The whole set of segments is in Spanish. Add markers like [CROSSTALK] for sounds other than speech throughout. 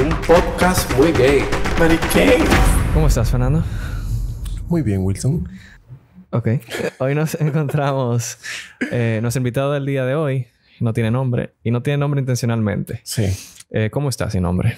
un podcast muy gay. ¿Cómo estás, Fernando? Muy bien, Wilson. Ok. Hoy nos encontramos. Eh, nuestro invitado del día de hoy no tiene nombre y no tiene nombre intencionalmente. Sí. Eh, ¿Cómo estás sin nombre?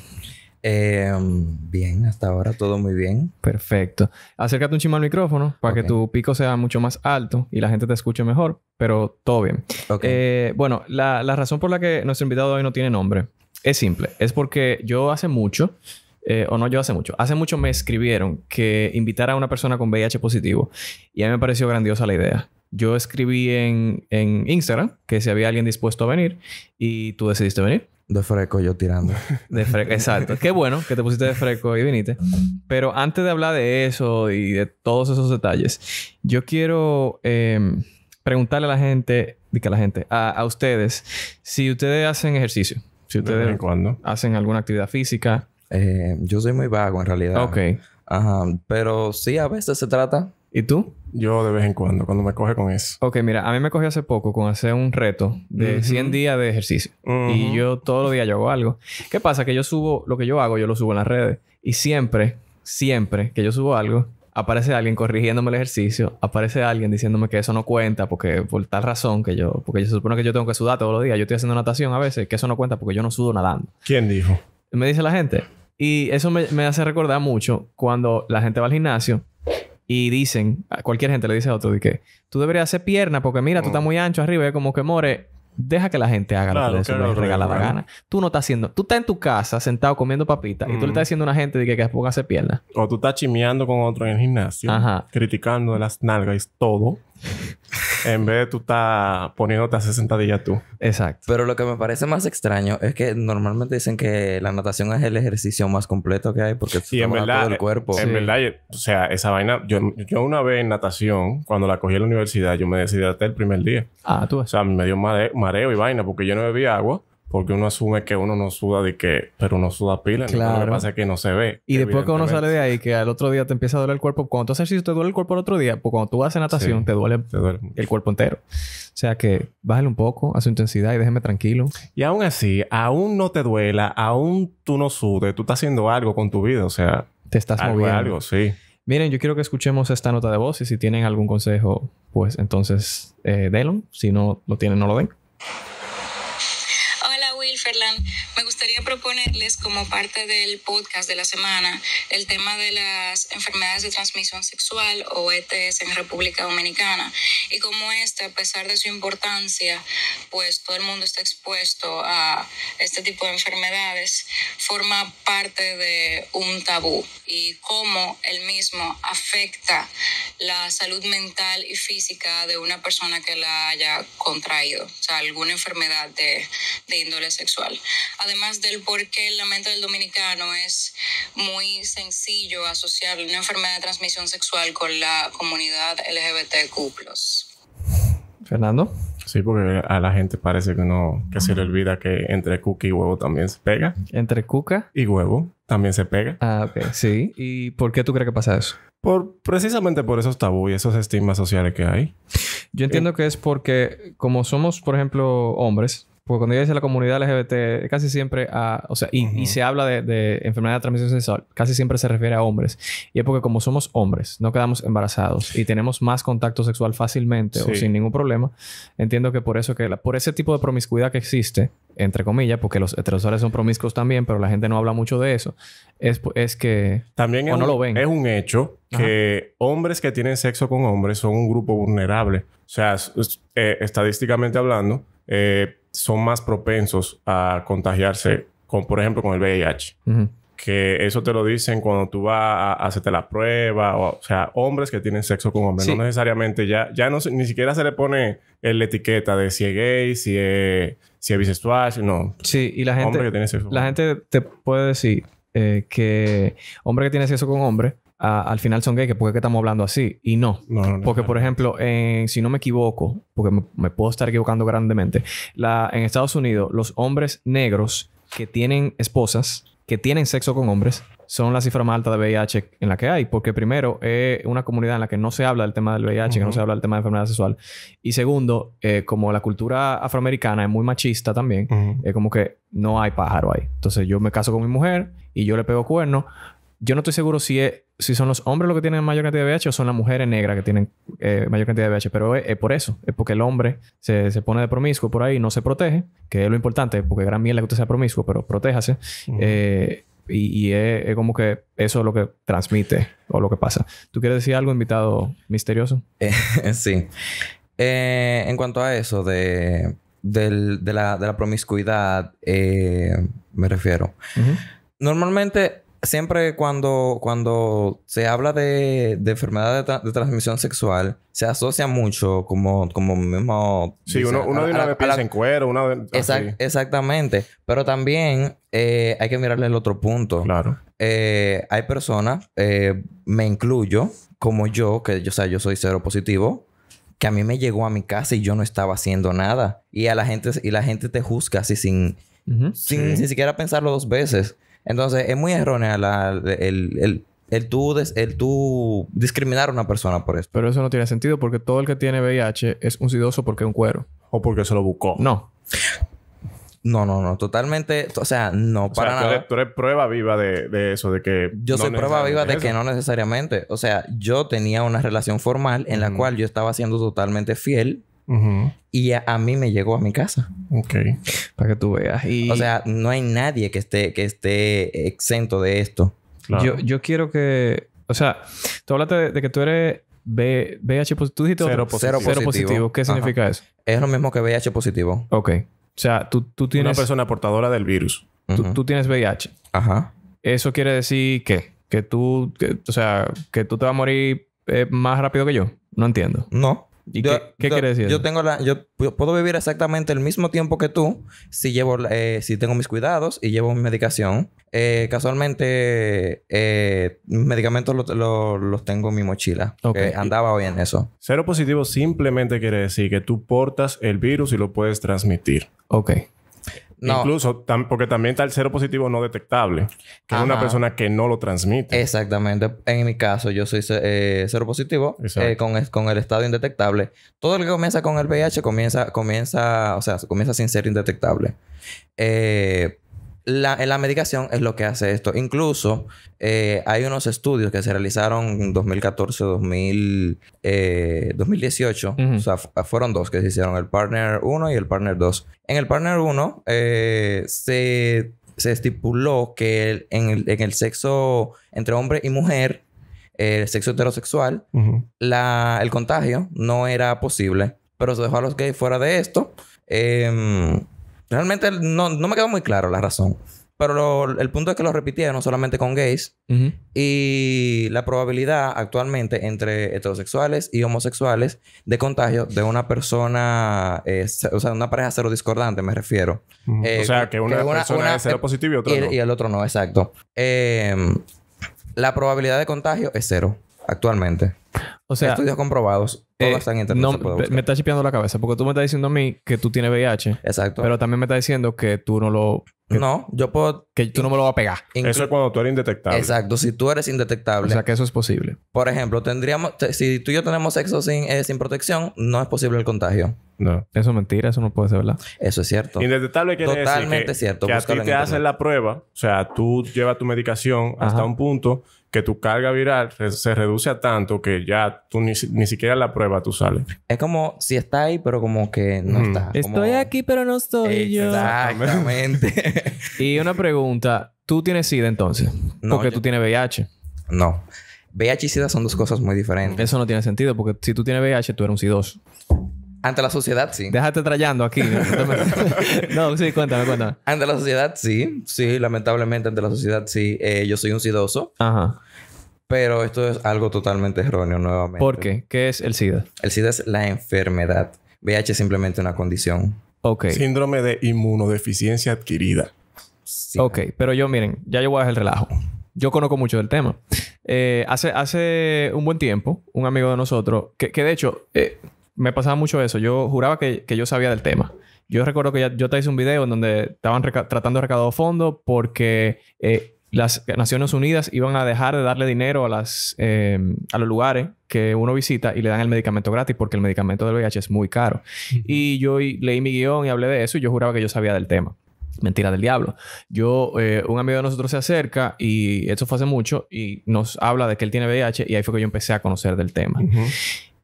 Eh, um, bien, hasta ahora todo muy bien. Perfecto. Acércate un chimo al micrófono para que tu pico sea mucho más alto y la gente te escuche mejor, pero todo bien. Okay. Eh, bueno, la, la, razón por la que nuestro invitado hoy no tiene nombre es simple. Es porque yo hace mucho, eh, o no yo hace mucho, hace mucho me escribieron que invitar a una persona con VIH positivo y a mí me pareció grandiosa la idea. Yo escribí en, en Instagram que si había alguien dispuesto a venir y tú decidiste venir. De freco yo tirando. [LAUGHS] De freco, exacto. Qué bueno que te pusiste de freco y viniste. Pero antes de hablar de eso y de todos esos detalles, yo quiero em, preguntarle a la gente, a la gente, a ustedes, si ustedes hacen ejercicio. Si ustedes de cuando. hacen alguna actividad física. Eh, yo soy muy vago en realidad. Ok. Ajá. Pero sí, a veces se trata. ¿Y tú? Yo de vez en cuando, cuando me coge con eso. Ok, mira, a mí me cogió hace poco con hacer un reto de 100 días de ejercicio. Y yo todos los días hago algo. ¿Qué pasa? Que yo subo, lo que yo hago, yo lo subo en las redes. Y siempre, siempre que yo subo algo, aparece alguien corrigiéndome el ejercicio, aparece alguien diciéndome que eso no cuenta porque por tal razón que yo, porque se supone que yo tengo que sudar todos los días, yo estoy haciendo natación a veces, que eso no cuenta porque yo no sudo nadando. ¿Quién dijo? Me dice la gente. Y eso me, hace recordar mucho cuando la gente va al gimnasio y dicen, a cualquier gente le dice a otro, que tú deberías hacer pierna porque mira, tú estás mm. muy ancho arriba, como que more, Deja que la gente haga lo que les regala la gana. Tú no estás haciendo... Tú estás en tu casa sentado comiendo papitas y tú le mm. estás diciendo a una gente de que, que ponga se pierna. O tú estás chimeando con otro en el gimnasio. Ajá. Criticando las nalgas y todo en vez de tú estás poniéndote a 60 días tú. Exacto. Pero lo que me parece más extraño es que normalmente dicen que la natación es el ejercicio más completo que hay porque sí, en todo el cuerpo. En verdad, o sea, esa vaina... Yo, una vez en natación, cuando la cogí en la universidad, yo me hasta el primer día. Ah, tú. O sea, me dio mareo y vaina porque yo no bebía agua porque uno asume que uno no suda de que, pero uno suda pila. Claro. Lo que pasa es que no se ve. Y después que uno sale de ahí, que al otro día te empieza a doler el cuerpo, cuando tú haces ejercicio te duele el cuerpo al otro día, pues cuando tú haces natación te, duele el cuerpo entero. O sea que bájale un poco a su intensidad y déjeme tranquilo. Y aún así, aún no te duela, aún tú no sudes, tú estás haciendo algo con tu vida, o sea. Te estás algo, moviendo. Algo, sí. Miren, yo quiero que escuchemos esta nota de voz y si tienen algún consejo, pues entonces eh, denlo. Si no lo tienen, no lo den. Me gustaría proponerles como parte del podcast de la semana el tema de las enfermedades de transmisión sexual o ETS en República Dominicana y cómo este, a pesar de su importancia, pues todo el mundo está expuesto a este tipo de enfermedades, forma parte de un tabú y cómo el mismo afecta la salud mental y física de una persona que la haya contraído, o sea, alguna enfermedad de, de índole sexual además del por qué en la mente del dominicano es muy sencillo asociar una enfermedad de transmisión sexual con la comunidad LGBTQ. Fernando. Sí, porque a la gente parece que uno que se le olvida que entre cuca y huevo también se pega. Entre cuca y huevo también se pega. Ah, ok. Sí. ¿Y por qué tú crees que pasa eso? Por, precisamente por esos tabú y esos estigmas sociales que hay. Yo entiendo eh, que es porque, como somos, por ejemplo, hombres, porque cuando yo decía la comunidad LGBT, casi siempre a. O sea, y, se habla de, enfermedad de transmisión sexual, casi siempre se refiere a hombres. Y es porque como somos hombres, no quedamos embarazados y tenemos más contacto sexual fácilmente o sin ningún problema. Entiendo que por eso que. por ese tipo de promiscuidad que existe, entre comillas, porque los heterosexuales son promiscuos también, pero la gente no habla mucho de eso. Es, que. También es no lo ven. Es un hecho que hombres que tienen sexo con hombres son un grupo vulnerable. O sea, eh, estadísticamente hablando. Eh, son más propensos a contagiarse con, por ejemplo, con el VIH. Que eso te lo dicen cuando tú vas a, hacerte la prueba. O, sea, hombres que tienen sexo con hombres. No necesariamente ya... Ya no, ni siquiera se le pone la etiqueta de si es gay, si es, si es bisexual. No. Sí. Y la gente... La gente te puede decir eh, que... Hombre que tiene sexo con hombre al final son gay, que por qué estamos hablando así. Y no. porque, por ejemplo, si no me equivoco, porque me, puedo estar equivocando grandemente, en Estados Unidos, los hombres negros que tienen esposas, que tienen sexo con hombres, son la cifra más alta de VIH en la que hay. Porque primero, es eh, una comunidad en la que no se habla del tema del VIH, que no se habla del tema de enfermedad sexual. Y segundo, eh, como la cultura afroamericana es muy machista también, es como que no hay pájaro ahí. Entonces yo me caso con mi mujer y yo le pego cuerno, yo no estoy seguro si, si son los hombres los que tienen mayor cantidad de VIH o son las mujeres negras que tienen eh, mayor cantidad de VIH, pero es, por eso, es porque el hombre se, pone de promiscuo por ahí, y no se protege, que es lo importante, porque gran mierda que usted sea promiscuo, pero protéjase. Eh, y, es, como que eso es lo que transmite o lo que pasa. ¿Tú quieres decir algo, invitado misterioso? Eh, [LAUGHS] sí. en cuanto a eso de, la, promiscuidad, me refiero. Normalmente siempre cuando, cuando se habla de, enfermedad de, transmisión sexual, se asocia mucho como, como mismo... Sí, uno, de una vez en cuero, una exactamente. Pero también eh, hay que mirarle el otro punto. Claro. Eh, hay personas, eh, me incluyo, como yo, que yo, sea, yo soy cero positivo, que a mí me llegó a mi casa y yo no estaba haciendo nada. Y a la gente, y la gente te juzga así sin... sin siquiera pensarlo dos veces. Entonces, es muy errónea la, el, el, el, tú el tú discriminar a una persona por eso. Pero eso no tiene sentido porque todo el que tiene VIH es un sidoso porque es un cuero. O porque se lo buscó. No. No, no, no, totalmente, o sea, no para nada. eres, prueba viva de, de, eso, de que... Yo soy prueba viva de que no necesariamente, o sea, yo tenía una relación formal en la cual yo estaba siendo totalmente fiel y a, mí me llegó a mi casa. Ok. Para que tú veas. O sea, no hay nadie que esté, que esté exento de esto. Yo, yo quiero que. O sea, tú hablaste de, que tú eres B, VH positivo. Tú dijiste cero, positivo. Cero positivo. ¿Qué significa eso? Es lo mismo que vih positivo. Ok. O sea, tú, tú tienes. Una persona portadora del virus. tú, tienes VIH. Ajá. Eso quiere decir qué? Que tú. o sea, que tú te vas a morir eh, más rápido que yo. No entiendo. No qué, quiere decir? Yo tengo la, yo puedo vivir exactamente el mismo tiempo que tú si llevo, eh, si tengo mis cuidados y llevo mi medicación. Eh, casualmente, eh, medicamentos los tengo en mi mochila. Okay. andaba hoy en eso. Cero positivo simplemente quiere decir que tú portas el virus y lo puedes transmitir. Ok. Incluso, porque también está el cero positivo no detectable, que es una persona que no lo transmite. Exactamente. En mi caso, yo soy eh, cero positivo eh, con, con, el estado indetectable. Todo lo que comienza con el VIH comienza, comienza, o sea, comienza sin ser indetectable. Eh, la, medicación es lo que hace esto. Incluso eh, hay unos estudios que se realizaron en 2014, 2018. Eh, o sea, ah, fueron dos que se hicieron, el Partner 1 y el Partner 2. En el Partner 1 eh, se, estipuló que en, el, sexo entre hombre y mujer, el sexo heterosexual, la, el contagio no era posible. Pero se dejó a los gays fuera de esto. Em, Realmente no, me quedó muy claro la razón. Pero el punto es que lo repitieron solamente con gays. Y la probabilidad actualmente entre heterosexuales y homosexuales de contagio de una persona, eh, o sea, una pareja cero discordante, me refiero. Eh, o sea, que una, persona es cero positivo y otro no. Y el otro no, exacto. Em, la probabilidad de contagio es cero actualmente. O sea, estudios comprobados. Eh, me está chipeando la cabeza porque tú me estás diciendo a mí que tú tienes VIH. Exacto. Pero también me estás diciendo que tú no lo. no, yo puedo. Que tú no me lo vas a pegar. Eso es cuando tú eres indetectable. Exacto, si tú eres indetectable. O sea que eso es posible. Por ejemplo, tendríamos. Si tú y yo tenemos sexo sin, eh, sin protección, no es posible el contagio. No. Eso es mentira, eso no puede ser verdad. Eso es cierto. Indetectable quiere Totalmente decir que, cierto. Que a te hacen la prueba, o sea, tú llevas tu medicación hasta un punto que tu carga viral se reduce a tanto que ya tú ni, siquiera la prueba tú sales. Es como si está ahí, pero como que no está. Estoy aquí, pero no estoy Exactamente. Eh, yo. Exactamente. [LAUGHS] [LAUGHS] y una pregunta. ¿Tú tienes SIDA entonces? No, porque tú tienes VIH. No. VIH y SIDA son dos cosas muy diferentes. Eso no tiene sentido porque si tú tienes VIH, tú eres un SIDOS. Ante la sociedad, sí. Déjate trayendo aquí. [LAUGHS] no, sí, cuéntame, cuéntame. Ante la sociedad, sí. Sí, lamentablemente, ante la sociedad, sí. Eh, yo soy un sidoso. Ajá. Pero esto es algo totalmente erróneo, nuevamente. ¿Por qué? ¿Qué es el SIDA? El SIDA es la enfermedad. VIH es simplemente una condición. Ok. Síndrome de inmunodeficiencia adquirida. Sí. Ok, pero yo, miren, ya yo voy a dejar el relajo. Yo conozco mucho del tema. Eh, hace, hace un buen tiempo, un amigo de nosotros, que, de hecho, eh, me pasaba mucho eso. Yo juraba que, yo sabía del tema. Yo recuerdo que yo te hice un video en donde estaban tratando de recaudar fondos porque eh, las Naciones Unidas iban a dejar de darle dinero a, las, em, a los lugares que uno visita y le dan el medicamento gratis porque el medicamento del VIH es muy caro. Y yo leí mi guión y hablé de eso y yo juraba que yo sabía del tema. Mentira del diablo. Yo, eh, un amigo de nosotros se acerca y eso fue hace mucho y nos habla de que él tiene VIH y ahí fue que yo empecé a conocer del tema.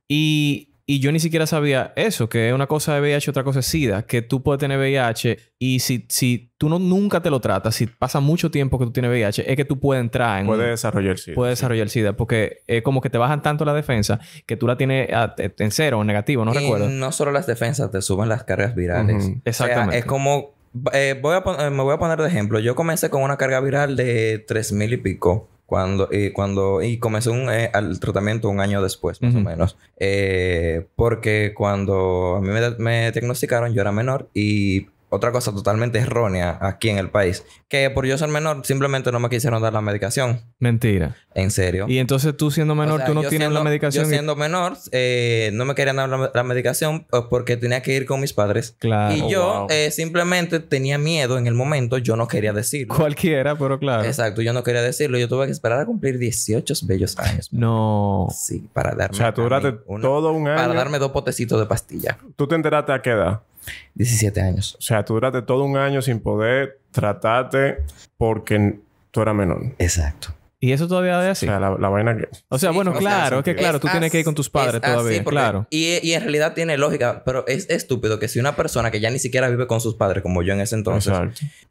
Y y yo ni siquiera sabía eso, que una cosa es VIH, otra cosa es SIDA, que tú puedes tener VIH y si, si tú no, nunca te lo tratas, si pasa mucho tiempo que tú tienes VIH, es que tú puedes entrar en... puede desarrollar SIDA. puede desarrollar SIDA, porque es como que te bajan tanto la defensa que tú la tienes en cero, en negativo, no recuerdo. No solo las defensas, te suben las cargas virales. Exactamente. es como... Eh, voy eh, me voy a poner de ejemplo. Yo comencé con una carga viral de 3.000 y pico. Cuando, y, cuando, y comencé el eh, tratamiento un año después, más o menos. Eh, porque cuando a mí me, me, diagnosticaron, yo era menor y otra cosa totalmente errónea aquí en el país. Que por yo ser menor, simplemente no me quisieron dar la medicación. Mentira. En serio. Y entonces tú siendo menor, tú no tienes la medicación. Yo siendo menor, eh, no me querían dar la, medicación pues, porque tenía que ir con mis padres. Claro. Y oh, yo eh, simplemente tenía miedo en el momento, yo no quería decirlo. Cualquiera, pero claro. Exacto, yo no quería decirlo. Yo tuve que esperar a cumplir 18 bellos años. No. Sí, para darme. O sea, tú duraste todo un año. Para darme dos potecitos de pastilla. ¿Tú te enteraste a qué edad? 17 años. O sea, tú duraste todo un año sin poder tratarte porque tú eras menor. Exacto. Y eso todavía es así. O sea, la, vaina que. O sea, bueno, claro. claro, que claro, tú tienes que ir con tus padres ah, todavía, claro. Y, en realidad tiene lógica, pero es estúpido que si una persona que ya ni siquiera vive con sus padres, como yo en ese entonces,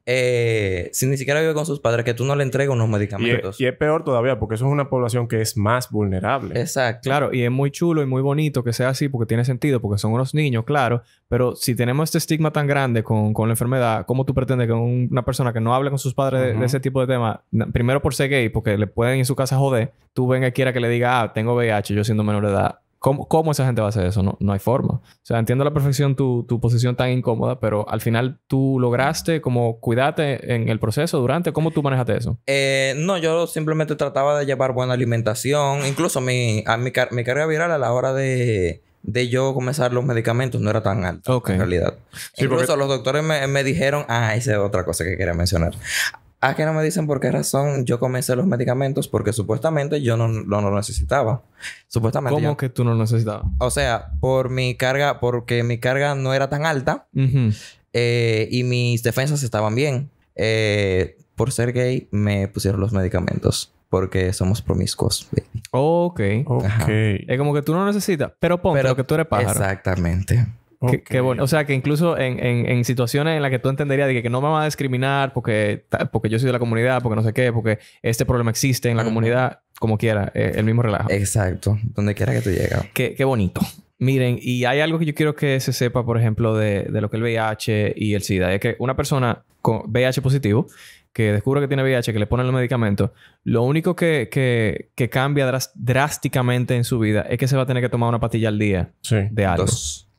eh, si ni siquiera vive con sus padres, que tú no le entregues unos medicamentos. Y, es, peor todavía, porque eso es una población que es más vulnerable. Exacto. Claro, y es muy chulo y muy bonito que sea así, porque tiene sentido, porque son unos niños, claro, pero si tenemos este estigma tan grande con, con la enfermedad, ¿cómo tú pretendes que una persona que no hable con sus padres de, de, ese tipo de temas, primero por ser gay, porque le pueden en su casa joder, tú venga y quiera que le diga, ah, tengo VIH, yo siendo menor de edad. ¿Cómo, ¿Cómo, esa gente va a hacer eso? No, no hay forma. O sea, entiendo a la perfección tu, tu posición tan incómoda, pero al final tú lograste como cuidarte en el proceso durante. ¿Cómo tú manejaste eso? Eh, no, yo simplemente trataba de llevar buena alimentación. Incluso mi, a mi, mi carga viral a la hora de, de yo comenzar los medicamentos no era tan alta en realidad. Sí, Incluso los doctores me, me, dijeron, ah, esa es otra cosa que quería mencionar. ¿A ah, que no me dicen por qué razón yo comencé los medicamentos? Porque supuestamente yo no, no, necesitaba. Supuestamente. ¿Cómo que tú no lo necesitabas? O sea, por mi carga, porque mi carga no era tan alta eh, y mis defensas estaban bien. Eh, por ser gay me pusieron los medicamentos. Porque somos promiscuos, Ok. Ok. Es como que tú no necesitas, pero ponte lo que tú eres pájaro. Exactamente bueno. O sea, que incluso en, situaciones en las que tú entenderías de que, no me van a discriminar porque, porque yo soy de la comunidad, porque no sé qué, porque este problema existe en la comunidad, como quiera, eh, el mismo relajo. Exacto, donde quiera que tú llegas. Qué, bonito. Miren, y hay algo que yo quiero que se sepa, por ejemplo, de, lo que el VIH y el SIDA. Es que una persona con VIH positivo que descubre que tiene VIH, que le ponen los medicamentos, lo único que, que, que cambia drásticamente en su vida es que se va a tener que tomar una pastilla al día de algo.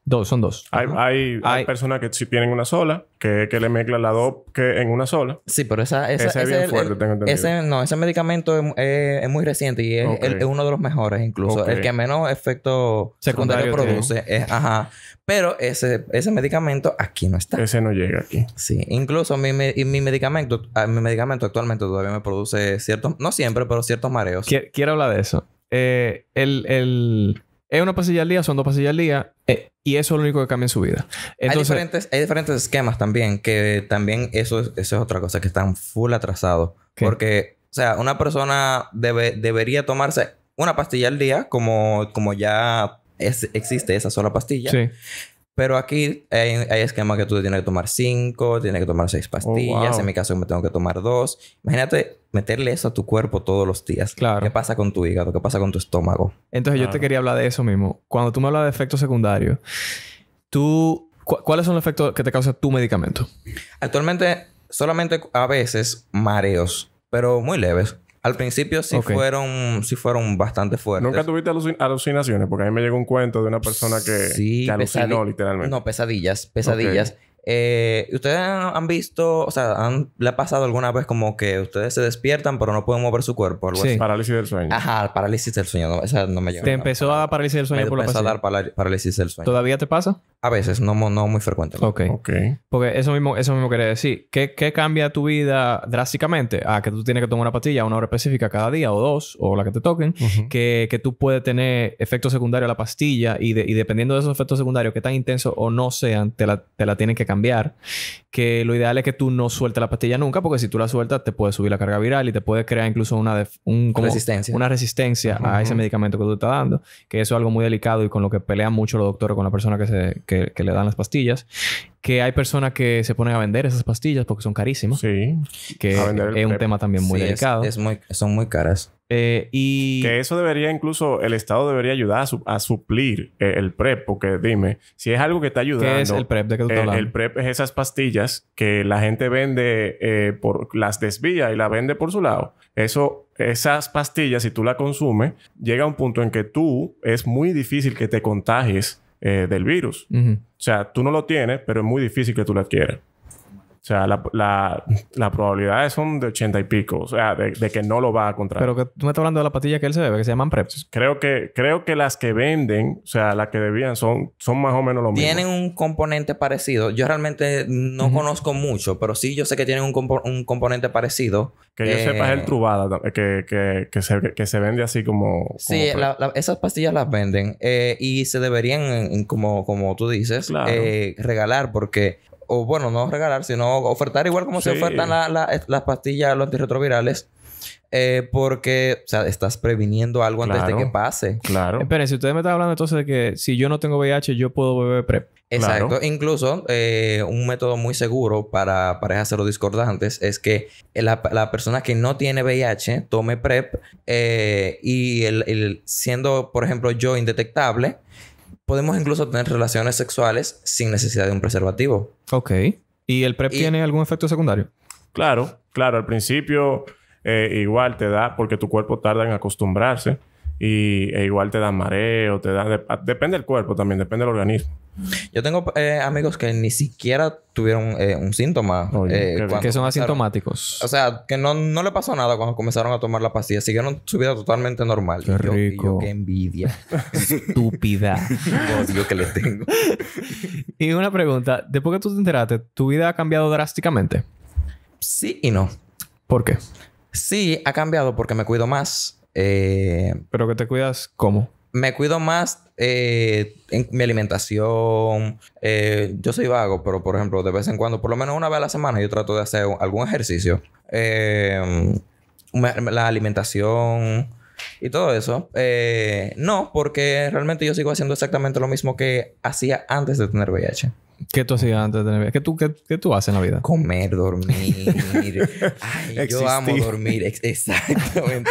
Dos, son dos. Hay, hay, personas que si tienen una sola, que, le mezclan la dos que en una sola. Sí, pero esa, es bien fuerte, tengo entendido. Ese, no, ese medicamento es, muy reciente y es, uno de los mejores incluso. El que menos efecto secundario, produce. Es, ajá. Pero ese, ese medicamento aquí no está. Ese no llega aquí. Sí. Incluso mi, medicamento, ah, mi medicamento actualmente todavía me produce ciertos, no siempre, pero ciertos mareos. Quiero, quiero hablar de eso. Eh, el es una pastilla al día, son dos pastillas al día. Eh, y eso es lo único que cambia en su vida. hay, diferentes, esquemas también, que también eso es, otra cosa, que están full atrasados. Porque, o sea, una persona debería tomarse una pastilla al día, como, como ya existe esa sola pastilla. Sí. Pero aquí hay, esquemas que tú tienes que tomar cinco, tienes que tomar seis oh, pastillas. En mi caso, me tengo que tomar dos. Imagínate meterle eso a tu cuerpo todos los días. Claro. ¿Qué pasa con tu hígado? ¿Qué pasa con tu estómago? Entonces, yo te quería hablar de eso mismo. Cuando tú me hablas de efectos secundarios, tú, ¿cuáles son los efectos que te causa tu medicamento? Actualmente, solamente a veces mareos, pero muy leves. Al principio sí fueron sí fueron bastante fuertes. ¿Nunca tuviste alucinaciones? Porque a mí me llegó un cuento de una persona que, alucinó literalmente. No, pesadillas, pesadillas. Eh, ¿Ustedes han visto, o sea, le ha pasado alguna vez como que ustedes se despiertan pero no pueden mover su cuerpo? sí. Parálisis del sueño. Ajá, parálisis del sueño. No, esa no me llegó. ¿Te empezó a dar parálisis del sueño por la pasada? empezó a dar parálisis del sueño. ¿Todavía te pasa? A veces, no, muy frecuente. Ok. Porque eso mismo, eso mismo quería decir. ¿Qué, ¿Qué cambia tu vida drásticamente? Ah, que tú tienes que tomar una pastilla a una hora específica cada día o dos o la que te toquen. que, que, tú puedes tener efectos secundarios a la pastilla y, dependiendo de esos efectos secundarios, que tan intensos o no sean, te la, te la tienen que cambiar que lo ideal es que tú no sueltes la pastilla nunca, porque si tú la sueltas te puede subir la carga viral y te puede crear incluso una, resistencia. una resistencia a ese medicamento que tú estás dando, que eso es algo muy delicado y con lo que pelean mucho los doctores con la persona que, se, que le dan las pastillas que hay personas que se ponen a vender esas pastillas porque son carísimas. Sí. Que es un tema también muy delicado. son muy caras. Eh, y... Que eso debería incluso, el Estado debería ayudar a, suplir eh, el PrEP, porque dime, si es algo que está ayudando... ¿Qué es el PrEP? ¿De qué tú estás eh, El, PrEP es esas pastillas que la gente vende, por, las desvía y la vende por su lado. Eso, esas pastillas, si tú las consumes, llega un punto en que tú es muy difícil que te contagies eh, del virus. O sea, tú no lo tienes, pero es muy difícil que tú lo adquieras. O sea, la, la, las probabilidades son de ochenta y pico, o sea, de, que no lo va a contraer. Pero que tú me estás hablando de la pastilla que él se bebe, que se llaman Preps. Creo que, creo que las que venden, o sea, las que debían, son, son más o menos lo mismo. Tienen un componente parecido. Yo realmente no conozco mucho, pero sí yo sé que tienen un, componente parecido. Que yo sepa es el eh, Trubada, que, que, se, vende así como... sí, esas pastillas las venden eh, y se deberían, como, como tú dices, eh, regalar porque o bueno, no regalar, sino ofertar igual como se ofertan eh, las pastillas, los antirretrovirales. Eh, porque, o sea, estás previniendo algo antes de que pase. Claro. Esperen, si ustedes me están hablando entonces de que si yo no tengo VIH, yo puedo beber PrEP. Exacto. Incluso, eh, un método muy seguro para parejas discordantes es que la, persona que no tiene VIH tome PrEP y el, el, siendo, por ejemplo, yo indetectable, podemos incluso tener relaciones sexuales sin necesidad de un preservativo. Ok. ¿Y el PrEP tiene algún efecto secundario? Claro, claro. Al principio eh, igual te da porque tu cuerpo tarda en acostumbrarse y e igual te da mareo, te da... depende del cuerpo también, depende del organismo. Yo tengo eh, amigos que ni siquiera tuvieron eh, un síntoma. Eh, que, son asintomáticos. O sea, que no, no le pasó nada cuando comenzaron a tomar la pastilla. Siguieron su vida totalmente normal. Qué rico. qué envidia. [LAUGHS] Estúpida. Odio que le tengo. y una pregunta. Después que tú te enteraste, ¿tu vida ha cambiado drásticamente? Sí y no. ¿Por qué? Sí, ha cambiado porque me cuido más. Eh, ¿Pero que te cuidas cómo? Me cuido más eh, en mi alimentación. Eh, yo soy vago, pero por ejemplo, de vez en cuando, por lo menos una vez a la semana, yo trato de hacer algún ejercicio. Eh, la alimentación y todo eso. no, porque realmente yo sigo haciendo exactamente lo mismo que hacía antes de tener VIH. ¿Qué tú hacías antes de tener vida? ¿Qué tú, qué, tú haces en la vida? Comer, dormir. [LAUGHS] Ay, yo amo dormir. Exactamente.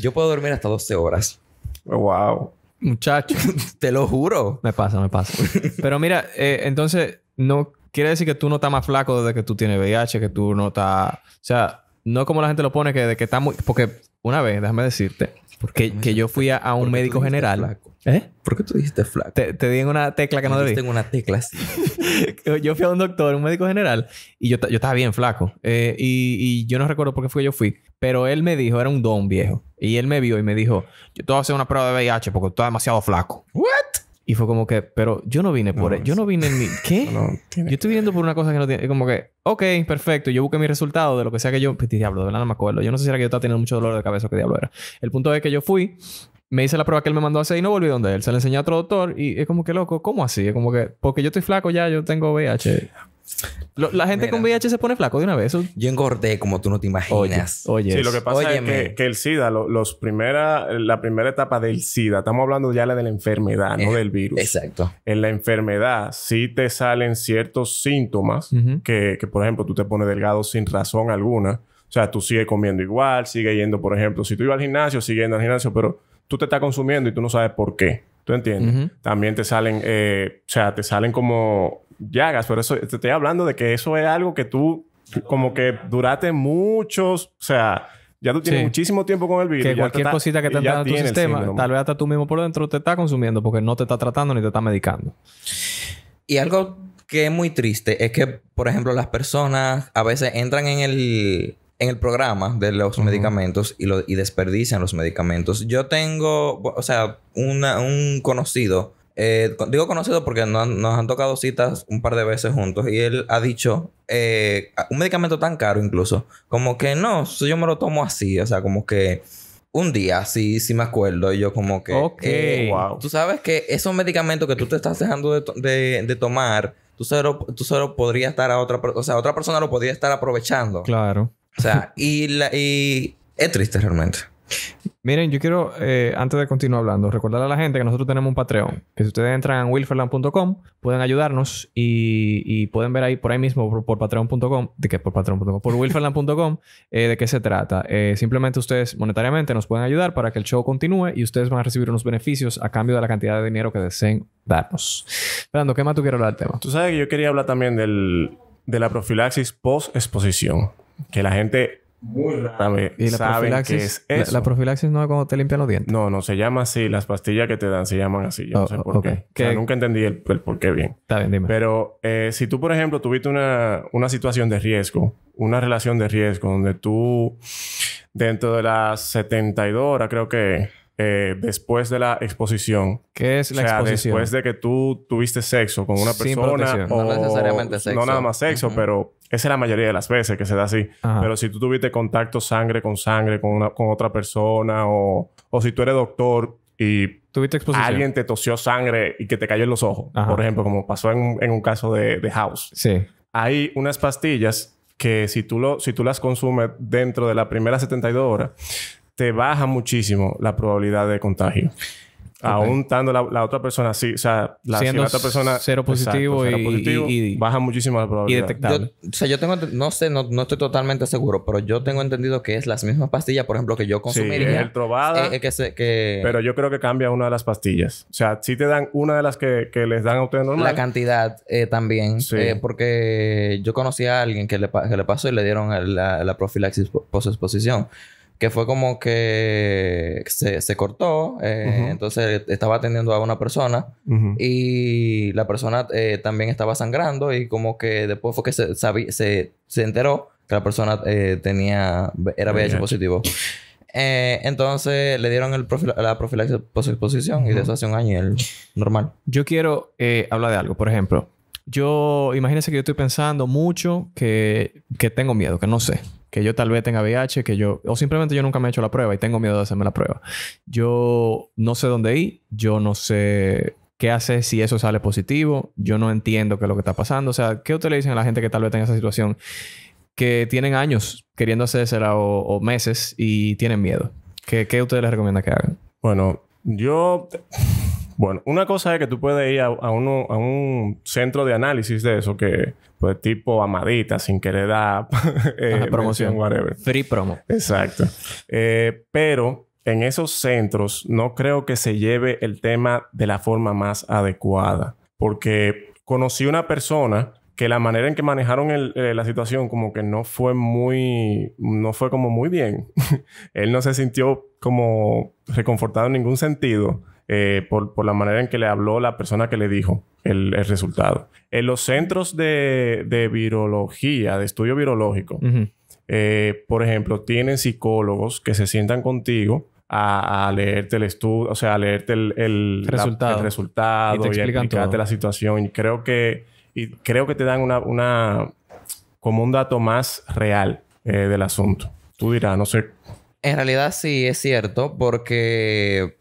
Yo puedo dormir hasta 12 horas. Wow. Muchacho, [LAUGHS] Te lo juro. me pasa, me pasa. Pero mira, eh, entonces, no quiere decir que tú no estás más flaco desde que tú tienes VIH, que tú no estás. O sea, no es como la gente lo pone, que de que está muy. Porque una vez, déjame decirte, porque que yo fui a, un médico general. ¿Eh? ¿Por qué tú dijiste flaco? Te, di en una tecla que no debí. Tengo una tecla, [LAUGHS] yo fui a un doctor, un médico general, y yo, estaba bien flaco. Eh, y, y, yo no recuerdo por qué fue yo fui, pero él me dijo, era un don viejo. Y él me vio y me dijo, yo te voy a hacer una prueba de VIH porque tú estás demasiado flaco. ¿What? Y fue como que, pero yo no vine por él. E, yo no vine en mi... [LAUGHS] ¿Qué? Yo estoy viniendo por una cosa que no tiene... Como que, ok, perfecto. Yo busqué mi resultado de lo que sea que yo... Pues, diablo, de verdad no me acuerdo. Yo no sé si era que yo estaba teniendo mucho dolor de cabeza o qué diablo era. El punto es que yo fui, me hice la prueba que él me mandó a hacer y no volví donde él. Se la enseñé a otro doctor y es como que, loco, ¿cómo así? Es como que, porque yo estoy flaco ya, yo tengo VIH la gente con VIH se pone flaco de una vez. Yo engordé como tú no te imaginas. Oye, Sí, lo que pasa es que, el SIDA, los primera, la primera etapa del SIDA, estamos hablando ya de la enfermedad, no eh, del virus. Exacto. En la enfermedad sí te salen ciertos síntomas que, que, por ejemplo, tú te pones delgado sin razón alguna. O sea, tú sigues comiendo igual, sigues yendo, por ejemplo, si tú ibas al gimnasio, sigues yendo al gimnasio, pero tú te estás consumiendo y tú no sabes por qué. ¿Tú entiendes? También te salen, eh, o sea, te salen como llagas, pero eso, te estoy hablando de que eso es algo que tú como que duraste muchos, o sea, ya tú tienes muchísimo tiempo con el virus. Que cualquier cosita que te entra en tu sistema, tal vez hasta tú mismo por dentro te está consumiendo porque no te está tratando ni te está medicando. Y algo que es muy triste es que, por ejemplo, las personas a veces entran en el en el programa de los medicamentos y, lo, y desperdician los medicamentos. Yo tengo, o sea, un conocido, eh, digo conocido porque nos han tocado citas un par de veces juntos y él ha dicho eh, un medicamento tan caro incluso, como que no, yo me lo tomo así, o sea, como que un día, sí, sí me acuerdo. Y yo como que... Ok. Eh, wow. Tú sabes que esos medicamentos que tú te estás dejando de, de, tomar, tú solo, tú solo podrías estar a otra... O sea, otra persona lo podría estar aprovechando. Claro. O sea, y, es triste realmente. Miren, yo quiero, eh, antes de continuar hablando, recordar a la gente que nosotros tenemos un Patreon. Que si ustedes entran en wilferland.com, pueden ayudarnos y, pueden ver ahí por ahí mismo, por, patreon.com, de que por patreon.com, por wilferland.com, [LAUGHS] eh, de qué se trata. Eh, simplemente ustedes monetariamente nos pueden ayudar para que el show continúe y ustedes van a recibir unos beneficios a cambio de la cantidad de dinero que deseen darnos. Fernando, ¿qué más tú quieres hablar del tema? Tú sabes que yo quería hablar también del, de la profilaxis post-exposición que la gente muy la sabe es La, profilaxis no es cuando te limpian los dientes. No, no se llama así. Las pastillas que te dan se llaman así. Yo no oh, sé por qué. nunca entendí el, por qué bien. Está bien, dime. Pero eh, si tú, por ejemplo, tuviste una, situación de riesgo, una relación de riesgo, donde tú, dentro de las 72 horas, creo que eh, después de la exposición. ¿Qué es la Después de que tú tuviste sexo con una persona. no necesariamente sexo. No nada más sexo, pero esa es la mayoría de las veces que se da así. Pero si tú tuviste contacto sangre con sangre con, otra persona o, si tú eres doctor y ¿Tuviste alguien te tosió sangre y que te cayó en los ojos, por ejemplo, como pasó en, un caso de, House. Hay unas pastillas que si tú, lo, si tú las consumes dentro de la primera 72 horas, te baja muchísimo la probabilidad de contagio. Aún estando la, otra persona así, o sea, la, Siendo la otra persona. Cero positivo, y, baja muchísimo la probabilidad. o sea, yo tengo, no sé, no, estoy totalmente seguro, pero yo tengo entendido que es las mismas pastillas, por ejemplo, que yo consumiría. Sí, el trovada. Eh, eh, que se, que... Pero yo creo que cambia una de las pastillas. O sea, si te dan una de las que, les dan a ustedes normal. La cantidad eh, también. porque yo conocí a alguien que le, pasó y le dieron la, la profilaxis post-exposición que fue como que se, se cortó, eh, entonces estaba atendiendo a una persona y la persona eh, también estaba sangrando y como que después fue que se, se, se enteró que la persona eh, tenía, era VIH positivo. entonces le dieron el la profilaxis exposición y de eso hace un año el normal. Yo quiero hablar de algo, por ejemplo. Yo, imagínense que yo estoy pensando mucho que, que tengo miedo, que no sé que yo tal vez tenga VIH, que yo, o simplemente yo nunca me he hecho la prueba y tengo miedo de hacerme la prueba. Yo no sé dónde ir, yo no sé qué hacer si eso sale positivo, yo no entiendo qué es lo que está pasando, o sea, ¿qué usted le dicen a la gente que tal vez tenga esa situación? Que tienen años queriendo hacerse o, o meses y tienen miedo. ¿Qué, qué usted les recomienda que hagan? Bueno, yo bueno, una cosa es que tú puedes ir a, un centro de análisis de eso, que pues tipo Amadita, sin querer dar [LAUGHS] eh, promoción, Free promo. Exacto. Eh, pero en esos centros no creo que se lleve el tema de la forma más adecuada, porque conocí una persona que la manera en que manejaron eh, la situación como que no fue muy, no fue como muy bien. [LAUGHS] Él no se sintió como reconfortado en ningún sentido eh, por, por, la manera en que le habló la persona que le dijo el, el resultado. En los centros de, de virología, de estudio virológico, eh, por ejemplo, tienen psicólogos que se sientan contigo a, a leerte el estudio, o sea, a leerte el, el resultado, el resultado y, te explicarte la situación. Y creo que, y creo que te dan una, una como un dato más real eh, del asunto. Tú dirás, no sé. En realidad sí es cierto, porque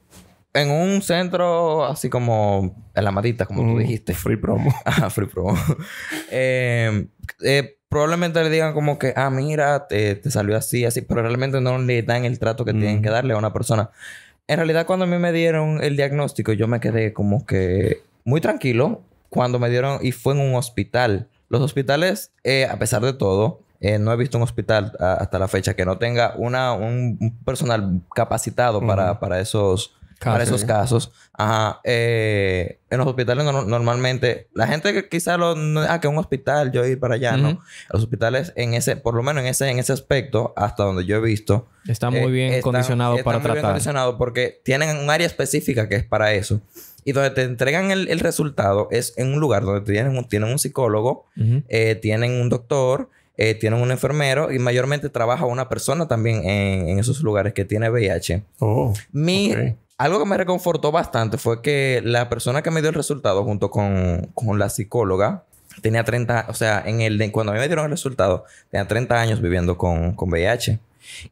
en un centro así como en la matita, como tú mm, dijiste. Free promo. ah, [LAUGHS] free promo. [LAUGHS] Eh, eh, probablemente le digan como que, ah, mira, te, salió así, así, pero realmente no le dan el trato que tienen que mm. darle a una persona. En realidad, cuando a mí me dieron el diagnóstico, yo me quedé como que muy tranquilo cuando me dieron y fue en un hospital. Los hospitales, eh, a pesar de todo, no he visto un hospital ah, hasta la fecha que no tenga una, un, personal capacitado para, para, esos, para esos casos. Ajá. Eh, en los hospitales normalmente, la gente que quizás lo, ah, que un hospital, yo ir para allá, ¿no? Los hospitales en ese, por lo menos en ese, en ese aspecto, hasta donde yo he visto. Está eh, muy bien condicionado para están Está Muy bien condicionado porque tienen un área específica que es para eso. Y donde te entregan el, resultado es en un lugar donde tienen un, un psicólogo, eh, tienen un doctor, tienen un enfermero y mayormente trabaja una persona también en, esos lugares que tiene VIH. Oh, Mi algo que me reconfortó bastante fue que la persona que me dio el resultado junto con, la psicóloga tenía 30, o sea, en el, cuando a mí me dieron el resultado, tenía 30 años viviendo con, VIH.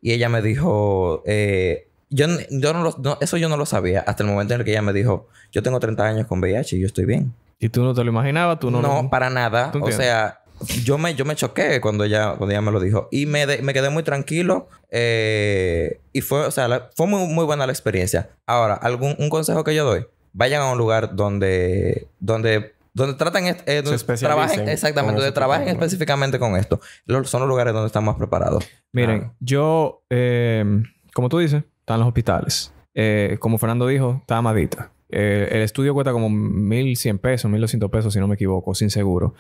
Y ella me dijo, eh, yo, yo no, eso yo no lo sabía hasta el momento en el que ella me dijo, yo tengo 30 años con VIH y yo estoy bien. ¿Y tú no te lo imaginabas? ¿Tú no, no para nada. O sea, yo me, yo me choqué cuando ella, cuando ella me lo dijo. Y me, quedé muy tranquilo. Eh, y fue, o sea, fue muy, buena la experiencia. Ahora, algún un consejo que yo doy. Vayan a un lugar donde, donde, donde tratan, eh, trabajen, exactamente, donde trabajen específicamente con esto. son los lugares donde están más preparados. Miren, ah. yo, eh, como tú dices, están los hospitales. Eh, como Fernando dijo, está amadita. Eh, el estudio cuesta como 1.100 pesos, 1.200 pesos, si no me equivoco, sin seguro.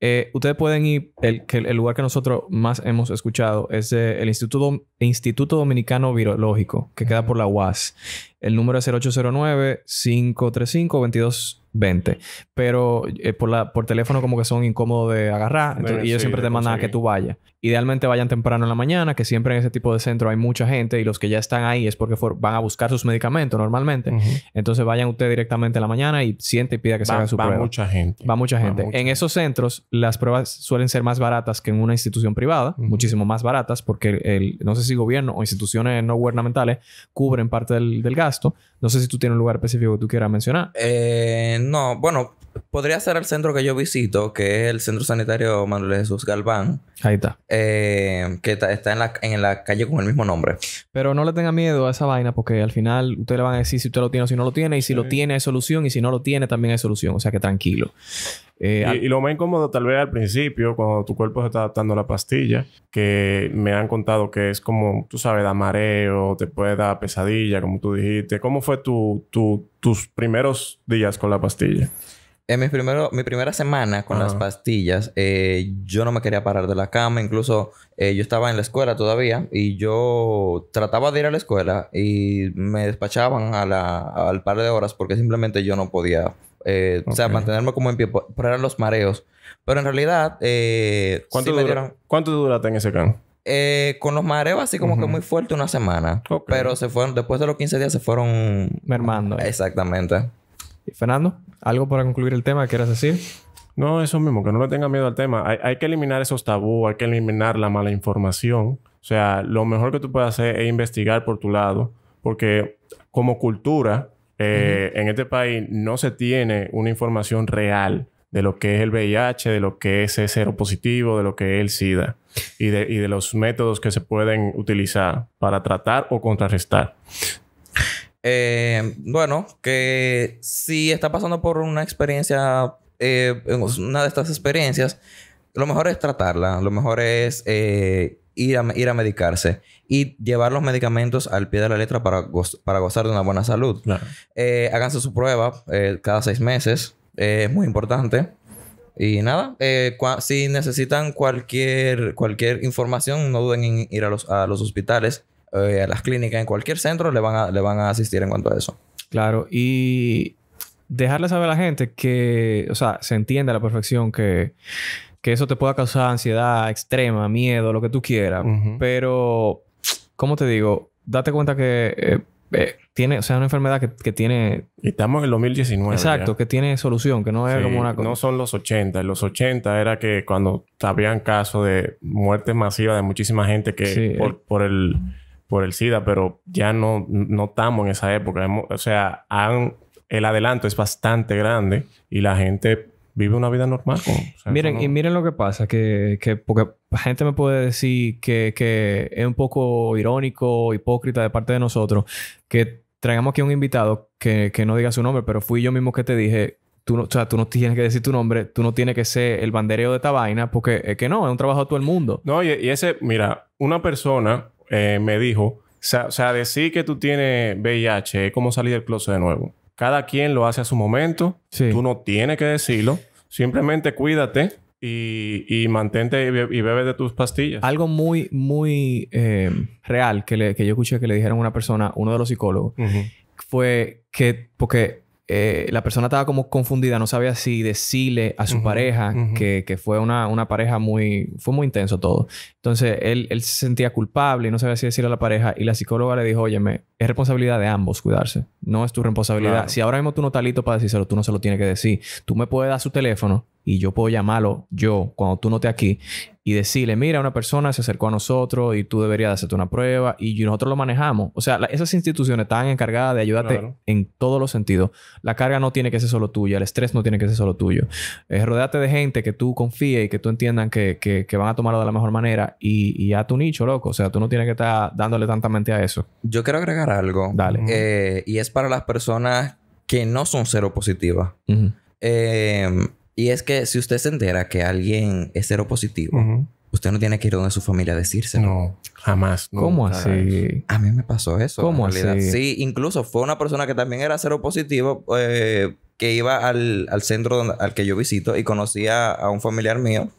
Eh, ustedes pueden ir, el, el, lugar que nosotros más hemos escuchado es el Instituto, Instituto Dominicano Virológico, que queda por la UAS. El número es 0809 535 2220 Pero eh, por, la, por teléfono como que son incómodos de agarrar. y yo siempre te mandan a que tú vayas. Idealmente vayan temprano en la mañana, que siempre en ese tipo de centro hay mucha gente y los que ya están ahí es porque van a buscar sus medicamentos normalmente. Entonces vayan usted directamente en la mañana y siente y pida que se haga su prueba. va Mucha gente. Va mucha gente. en esos centros las pruebas suelen ser más baratas que en una institución privada, muchísimo más baratas porque el, no sé si gobierno o instituciones no gubernamentales cubren parte del, del gasto gasto, no sé si tú tienes un lugar específico que tú quieras mencionar. Eh, no, bueno, podría ser el centro que yo visito, que es el Centro Sanitario Manuel Jesús Galván. Ahí está. Eh, que está, en, la, calle con el mismo nombre. Pero no le tenga miedo a esa vaina porque al final ustedes le van a decir si usted lo tiene o si no lo tiene. Y si lo tiene hay solución y si no lo tiene también hay solución. O sea que tranquilo. Eh, y, lo más incómodo tal vez al principio, cuando tu cuerpo se está adaptando a la pastilla, que me han contado que es como, tú sabes, da mareo, te puede dar pesadilla, como tú dijiste. ¿Cómo fue tu, tus primeros días con la pastilla? En primero, mi primera semana con las pastillas, eh, yo no me quería parar de la cama. Incluso eh, yo estaba en la escuela todavía y yo trataba de ir a la escuela y me despachaban al par de horas porque simplemente yo no podía, eh, o sea, mantenerme como en pie. Por eran los mareos. Pero en realidad, ¿Cuánto, dura, duraste en ese campo? Eh, con los mareos así como que muy fuerte una semana. Pero se fueron, después de los 15 días se fueron... Mermando. Exactamente. ¿Y Fernando? ¿Algo para concluir el tema que quieras decir? No, eso mismo, que no le tenga miedo al tema. Hay, que eliminar esos tabú. hay que eliminar la mala información. O sea, lo mejor que tú puedes hacer es investigar por tu lado, porque como cultura, eh, en este país no se tiene una información real de lo que es el VIH, de lo que es el positivo, de lo que es el SIDA y de, los métodos que se pueden utilizar para tratar o contrarrestar. Eh, bueno, que si está pasando por una experiencia, eh, una de estas experiencias, lo mejor es tratarla, lo mejor es eh, ir, a, ir a medicarse y llevar los medicamentos al pie de la letra para, gozar de una buena salud. háganse su prueba cada seis meses. Eh, es muy importante. Y nada, eh, si necesitan cualquier, cualquier información, no duden en ir a los, a los hospitales, eh, a las clínicas, en cualquier centro, le van, a, le van a asistir en cuanto a eso. Claro, y dejarle saber a la gente que, o sea, se entiende a la perfección que, que eso te pueda causar ansiedad extrema, miedo, lo que tú quieras, pero, ¿cómo te digo? Date cuenta que... Eh, tiene, o sea, una enfermedad que, tiene... estamos en el 2019. Exacto, que tiene solución, que no es como una cosa. No son los 80. los 80 era que cuando habían casos de muertes masivas de muchísima gente que por, el... por el SIDA, pero ya no, no estamos en esa época. o sea, han, el adelanto es bastante grande y la gente vive una vida normal. miren, y miren lo que pasa, que, que porque gente me puede decir que, que es un poco irónico, hipócrita de parte de nosotros, que traigamos aquí un invitado que, no diga su nombre, pero fui yo mismo que te dije, tú no, o sea, tú no tienes que decir tu nombre, tú no tienes que ser el bandereo de esta vaina, porque es que no, es un trabajo de todo el mundo. No, y, ese, mira, una persona eh, me dijo, o sea, decir que tú tienes VIH es como salir del closet de nuevo. Cada quien lo hace a su momento. Tú no tienes que decirlo. Simplemente cuídate y, mantente y, bebe de tus pastillas. Algo muy, muy eh, real que, yo escuché que le dijeron a una persona, uno de los psicólogos, fue que, porque eh, la persona estaba como confundida, no sabía si decirle a su pareja, que, fue una, una, pareja muy, fue muy intenso todo, entonces él, se sentía culpable y no sabía si decirle a la pareja. Y la psicóloga le dijo: Óyeme, es responsabilidad de ambos cuidarse. No es tu responsabilidad. Si ahora mismo tú no estás listo para decírselo, tú no se lo tienes que decir. Tú me puedes dar su teléfono y yo puedo llamarlo yo cuando tú no estés aquí y decirle: Mira, una persona se acercó a nosotros y tú deberías hacerte una prueba y nosotros lo manejamos. O sea, esas instituciones están encargadas de ayudarte en todos los sentidos. La carga no tiene que ser solo tuya, el estrés no tiene que ser solo tuyo. Eh, rodéate de gente que tú confíes y que tú entiendan que van a tomarlo de la mejor manera y, a tu nicho, loco. O sea, tú no tienes que estar dándole tanta mente a eso. Yo quiero agregar algo. Dale. Eh, y es para las personas que no son cero positivas. Eh, y es que si usted se entera que alguien es cero positivo, usted no tiene que ir donde su familia a decírselo. No, jamás. ¿Cómo así? A mí me pasó eso. ¿Cómo así? Sí, incluso fue una persona que también era cero positivo. Eh, que iba al, centro al que yo visito y conocía a un familiar mío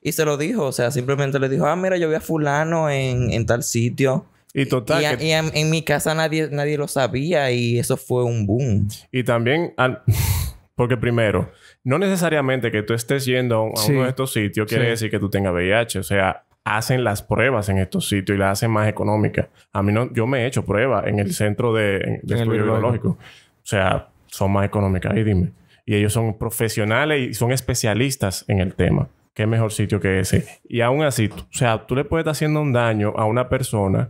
y se lo dijo, o sea, simplemente le dijo, ah, mira, yo vi a fulano en, tal sitio. Y total. Y, en, mi casa nadie, nadie lo sabía y eso fue un boom. Y también, [LAUGHS] porque primero, no necesariamente que tú estés yendo a, uno de estos sitios quiere decir que tú tengas VIH. O sea, hacen las pruebas en estos sitios y las hacen más económicas. A mí no, yo me he hecho pruebas en el centro de, estudio biológico. O sea, son más económicas. Y dime. Y ellos son profesionales y son especialistas en el tema qué mejor sitio que ese. Y aún así, o sea, tú le puedes estar haciendo un daño a una persona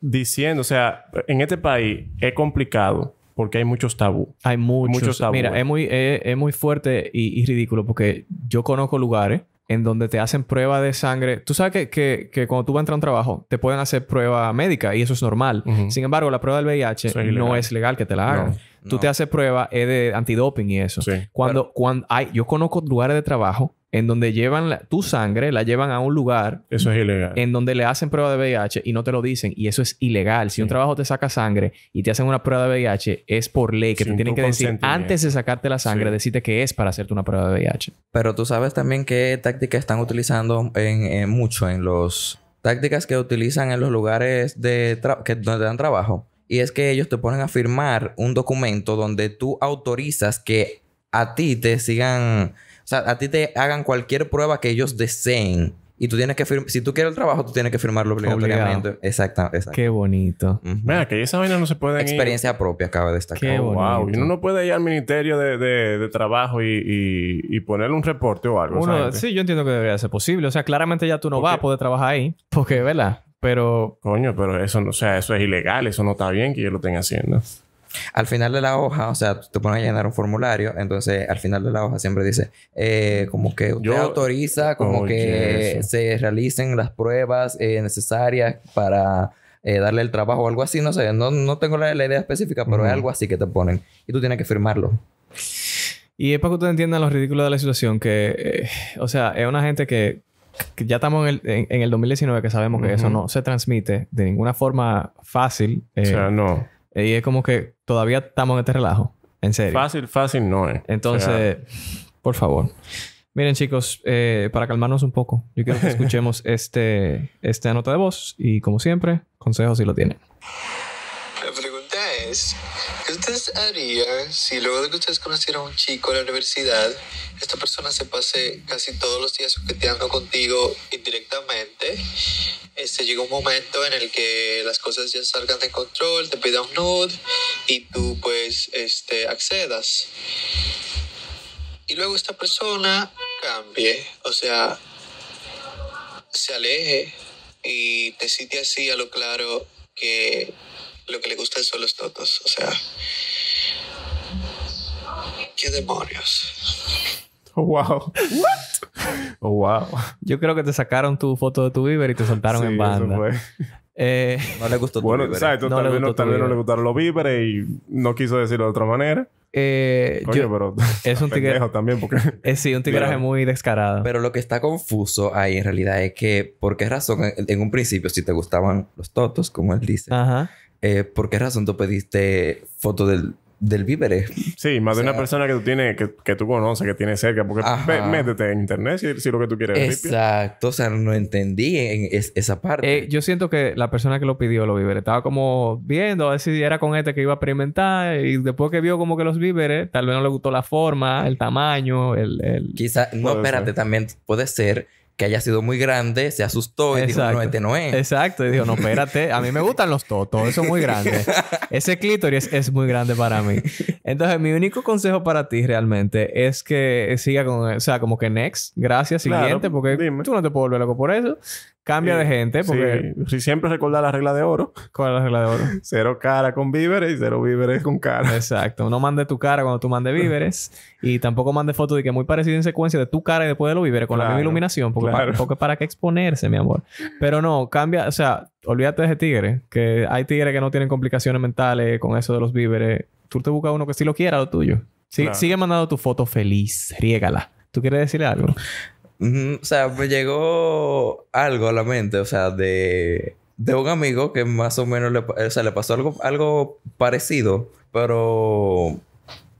diciendo, o sea, en este país es complicado porque hay muchos tabú. Hay muchos, tabú. Mira, es muy, es, muy fuerte y, ridículo porque yo conozco lugares en donde te hacen prueba de sangre. Tú sabes que, cuando tú vas a entrar a un trabajo, te pueden hacer prueba médica y eso es normal. Sin embargo, la prueba del VIH no es legal que te la hagan. Tú te haces prueba de antidoping y eso. cuando, cuando hay, yo conozco lugares de trabajo en donde llevan tu sangre, la llevan a un lugar. Eso es ilegal. En donde le hacen prueba de VIH y no te lo dicen. Y eso es ilegal. Si un trabajo te saca sangre y te hacen una prueba de VIH, es por ley que te tienen que decir antes de sacarte la sangre, decirte que es para hacerte una prueba de VIH. Pero tú sabes también qué tácticas están utilizando en, mucho en los. Tácticas que utilizan en los lugares de que, donde te dan trabajo. Y es que ellos te ponen a firmar un documento donde tú autorizas que a ti te sigan o sea, a ti te hagan cualquier prueba que ellos deseen. Y tú tienes que firmar, si tú quieres el trabajo, tú tienes que firmarlo obligatoriamente. Exactamente. Exacto. Qué bonito. Mira, que esa vaina no se puede. Experiencia propia acaba de destacar. Qué oh, bonito. Wow. Y uno no puede ir al ministerio de, trabajo y, ponerle un reporte o algo. sí, yo entiendo que debería ser posible. O sea, claramente ya tú no vas a poder trabajar ahí. Porque, ¿verdad? Pero. Coño, pero eso no, o sea, eso es ilegal, eso no está bien que yo lo tenga haciendo al final de la hoja, o sea, te ponen a llenar un formulario, entonces al final de la hoja siempre dice, eh, como que usted autoriza, como que se realicen las pruebas eh, necesarias para eh, darle el trabajo o algo así, no sé, no, tengo la, idea específica, pero es algo así que te ponen y tú tienes que firmarlo. Y es para que tú entiendas lo ridículo de la situación, que, o sea, es una gente que ya estamos en el, 2019 que sabemos que eso no se transmite de ninguna forma fácil. o sea, no. Y es como que todavía estamos en este relajo. En serio. Fácil, fácil no es. Entonces, por favor. Miren, chicos, eh, para calmarnos un poco, yo quiero que [LAUGHS] escuchemos este, esta nota de voz y, como siempre, consejos si lo tienen. ¿Qué ustedes harían si luego de que ustedes conocieran a un chico en la universidad, esta persona se pase casi todos los días sujetando contigo indirectamente? Este, llega un momento en el que las cosas ya salgan de control, te pida un nude y tú pues este, accedas. Y luego esta persona cambie, o sea, se aleje y te cite así a lo claro que lo que le gusta son los totos. O sea, ¿qué demonios? Oh, wow. What? Oh, wow. Yo creo que te sacaron tu foto de tu Bieber y te soltaron en banda. Eh, no le gustó tu Bueno, o tal, vez no, le gustaron los víveres y no quiso decirlo de otra manera. Eh, pero [LAUGHS] es un [LAUGHS] tigre, también porque... es [LAUGHS] eh, sí, un tigreaje muy descarado. Pero lo que está confuso ahí en realidad es que, ¿por qué razón en, en un principio si te gustaban los totos, como él dice, Ajá eh, ¿por qué razón tú pediste foto del, del víveres? Sí, más de una persona que tú tienes, que, que tú conoces, que tiene cerca, porque métete en internet si, si, lo que tú quieres Exacto, o sea, no entendí esa parte. Eh, yo siento que la persona que lo pidió los víveres estaba como viendo a ver si era con este que iba a experimentar y después que vio como que los víveres, tal vez no le gustó la forma, el tamaño, el... el... Quizás, no, espérate, también puede ser que haya sido muy grande, se asustó y dijo, no, este no es. Exacto. Y dijo, no, espérate, a mí me gustan los totos, eso es muy grande. Ese clítoris es muy grande para mí. Entonces, mi único consejo para ti realmente es que siga con, o sea, como que next, gracias, siguiente, porque tú no te puedes volver loco por eso. Cambia de gente porque... si siempre recordar la regla de oro. ¿Cuál es la regla de oro? [LAUGHS] cero cara con víveres y cero víveres con cara. Exacto. No mande tu cara cuando tú mandes [LAUGHS] víveres. y tampoco mande fotos de que muy parecida en secuencia de tu cara y después de los víveres con la misma iluminación. Porque, claro. para, para qué exponerse, mi amor. Pero no, cambia... O sea, olvídate de ese tigre. Que hay tigres que no tienen complicaciones mentales con eso de los víveres. Tú te buscas uno que sí lo quiera, lo tuyo. Sí, Sigue mandando tu foto feliz. Riégala. ¿Tú quieres decirle algo? o sea, me llegó algo a la mente, o sea, de, de un amigo que más o menos le, le pasó algo, algo parecido, pero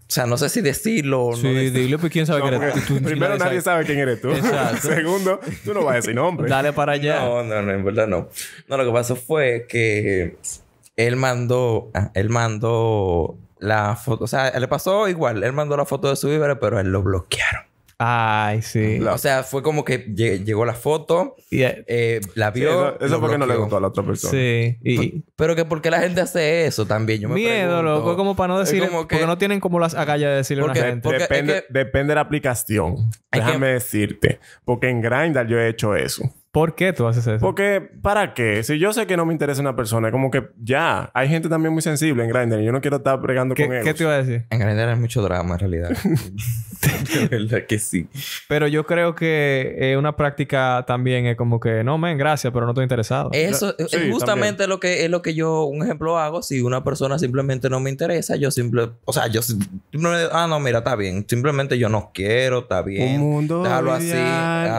o sea, no sé si decirlo o sí, no. Sí, dile pues quién sabe quién eres tú. Primero, nadie sabe quién eres tú. [LAUGHS] Segundo, tú no vas a decir nombre. Dale para allá. No, no, no, en verdad no. No, lo que pasó fue que él mandó, ah, él mandó la foto, o sea, le pasó igual, él mandó la foto de su víveres, pero él lo bloquearon. Ay, sí. o sea, fue como que llegó la foto, y eh, la vio. eso, es porque no le gustó a la otra persona. Sí. Pues, pero que porque la gente hace eso también. Yo me Miedo, pregunto, como para no decir. Que... Porque no tienen como las agallas de decirle a la gente. Depende, depende, de la aplicación. Déjame decirte. Porque en Grindr yo he hecho eso. ¿Por qué tú haces eso? Porque, ¿para qué? Si yo sé que no me interesa una persona, es como que ya. Hay gente también muy sensible en Grindr y yo no quiero estar pregando con ellos. ¿Qué te iba a decir? En Grindr hay mucho drama, en realidad. [LAUGHS] De verdad que sí. Pero yo creo que eh, una práctica también es como que, no, men, gracias, pero no estoy interesado. Eso es justamente lo que, es lo que yo, un ejemplo, hago. Si una persona simplemente no me interesa, yo simple... O sea, yo Ah, no, mira, está bien. Simplemente yo no quiero, está bien. Un mundo Déjalo así.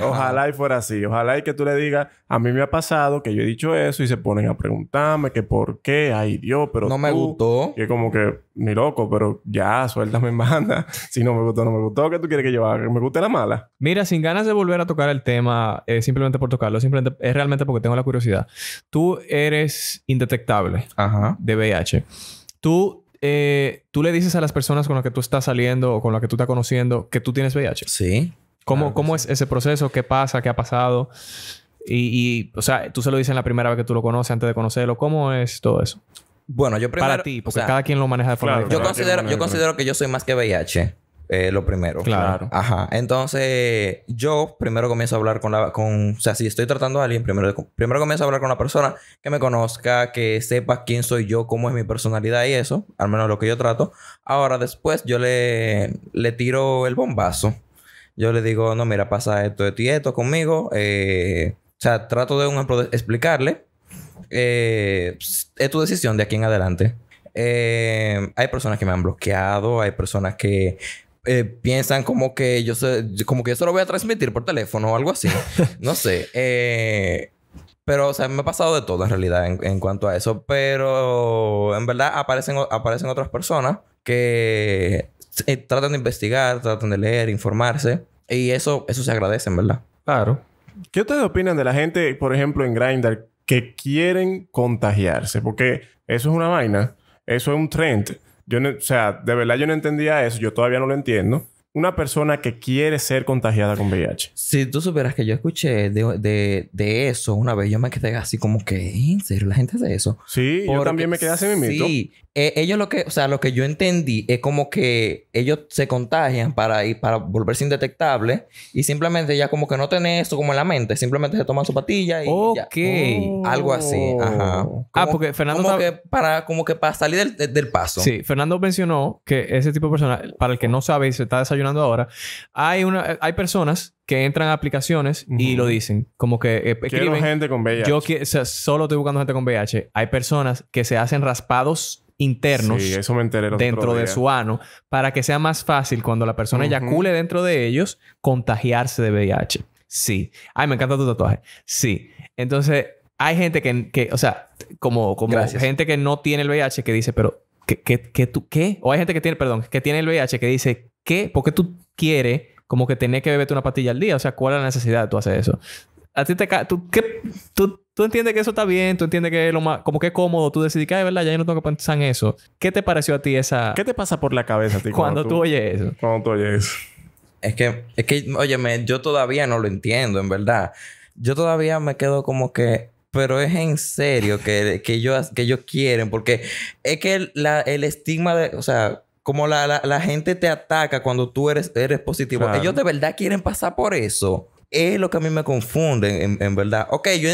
Ojalá y fuera así. Ojalá y que tú le diga, a mí me ha pasado que yo he dicho eso y se ponen a preguntarme que por qué, ay Dios, pero no me gustó. que como que, mi loco, pero ya, suéltame en banda. [LAUGHS] Si no me gustó, no me gustó, que tú quieres que yo Me guste la mala. Mira, sin ganas de volver a tocar el tema, eh, simplemente por tocarlo, simplemente es realmente porque tengo la curiosidad. Tú eres indetectable de VIH. Tú eh, tú le dices a las personas con las que tú estás saliendo o con las que tú estás conociendo que tú tienes VIH. Sí. ¿Cómo, es ese proceso? ¿Qué pasa? ¿Qué ha pasado? Y, o sea, tú se lo dices la primera vez que tú lo conoces, antes de conocerlo. ¿Cómo es todo eso? Bueno, yo primero... Para ti, porque cada quien lo maneja de forma diferente. Yo considero, yo considero que yo soy más que VIH. Eh, lo primero. Claro. Ajá. Entonces, yo primero comienzo a hablar con la... Con, o sea, si estoy tratando a alguien, primero, primero comienzo a hablar con la persona que me conozca, que sepa quién soy yo, cómo es mi personalidad y eso. Al menos lo que yo trato. Ahora, después, yo le, le tiro el bombazo yo le digo, no, mira, pasa esto, de y esto conmigo. Eh, o sea, trato de, un explicarle. Eh, pues, es tu decisión de aquí en adelante. Eh, hay personas que me han bloqueado, hay personas que piensan como que yo se, como que yo lo voy a transmitir por teléfono o algo así. [LAUGHS] No sé. pero, o sea, me ha pasado de todo en realidad en, cuanto a eso. Pero en verdad aparecen, aparecen otras personas que eh, tratan de investigar, tratan de leer, informarse. Y eso, eso se agradece, en verdad. Claro. ¿Qué ustedes opinan de la gente, por ejemplo, en Grindr, que quieren contagiarse? Porque eso es una vaina. Eso es un trend. Yo no, o sea, de verdad yo no entendía eso. Yo todavía no lo entiendo. Una persona que quiere ser contagiada con VIH. Si tú supieras que yo escuché de, eso una vez, yo me quedé así como que, ¿en serio la gente hace eso? Sí, yo también me quedé así mismo. Sí, eh, ellos lo que, o sea, lo que yo entendí es como que ellos se contagian para, ir, para volverse indetectables y simplemente ya como que no tener eso como en la mente, simplemente se toman su patilla y ya. Oh. Algo así, ajá. ah, porque Fernando... Como que para, como que para salir del, paso. Sí, Fernando mencionó que ese tipo de personas, para el que no sabe y se está desayunando ahora, hay, una, hay personas que entran a aplicaciones y lo dicen. Como que e, Quiero gente con VIH. Yo o solo estoy buscando gente con VIH. Hay personas que se hacen raspados internos sí, eso me enteré dentro de su ano para que sea más fácil cuando la persona eyacule dentro de ellos contagiarse de VIH. Sí. Ay, me encanta tu tatuaje. Sí. Entonces, hay gente que, o sea, como, como gente que no tiene el VIH que dice, pero, ¿qué, qué, tú, qué? O hay gente que tiene, perdón, que tiene el VIH que dice, ¿qué? ¿Por qué tú quieres como que tener que beberte una pastilla al día? O sea, ¿cuál es la necesidad de tú hacer eso? A ti te... Tú, ¿qué, tú tú entiendes que eso está bien, tú entiendes que es lo más, como que es cómodo, tú decides que, es verdad, ya no tengo que pensar en eso. ¿Qué te pareció a ti esa... ¿Qué te pasa por la cabeza a ti [LAUGHS] cuando, tú, oyes eso? Cuando tú oyes eso. Es que, es que, óyeme, yo todavía no lo entiendo, en verdad. Yo todavía me quedo como que, pero es en serio que, que, yo, que ellos quieren, porque es que el estigma de, o sea, como la, gente te ataca cuando tú eres, eres positivo. Ellos de verdad quieren pasar por eso. Es lo que a mí me confunde, en, en verdad. Ok, yo,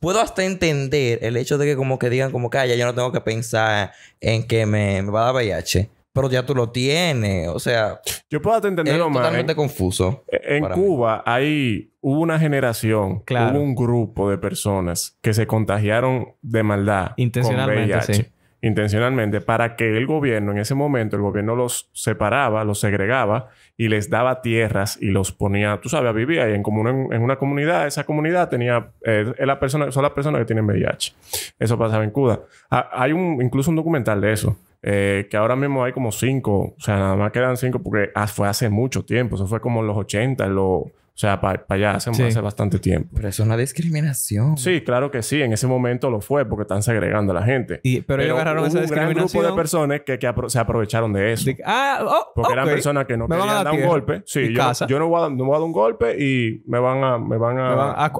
puedo hasta entender el hecho de que como que digan como que ya yo no tengo que pensar en que me, va a dar VIH. Pero ya tú lo tienes. O sea, yo puedo entenderlo es totalmente confuso. E-, en Cuba hay, hubo una generación, hubo un grupo de personas que se contagiaron de maldad. Intencionalmente, sí intencionalmente para que el gobierno, en ese momento, el gobierno los separaba, los segregaba y les daba tierras y los ponía, tú sabes, vivía ahí en, común, en, una comunidad. Esa comunidad tenía, eh, la persona, son las personas que tienen VIH. Eso pasaba en Cuda... Ah, hay un, incluso un documental de eso. Eh, que ahora mismo hay como cinco, o sea, nada más quedan cinco porque ah, fue hace mucho tiempo, eso fue como en los 80, en los o sea, para allá hace, hace, bastante tiempo. Pero eso es una discriminación. Sí, claro que sí. En ese momento lo fue porque están segregando a la gente. pero, ellos agarraron esa discriminación. un grupo de personas que, se aprovecharon de eso. ah, oh, porque eran personas que no me querían dar un golpe. Sí, yo, no, yo no, voy a, dar un golpe y me van a... Me van a,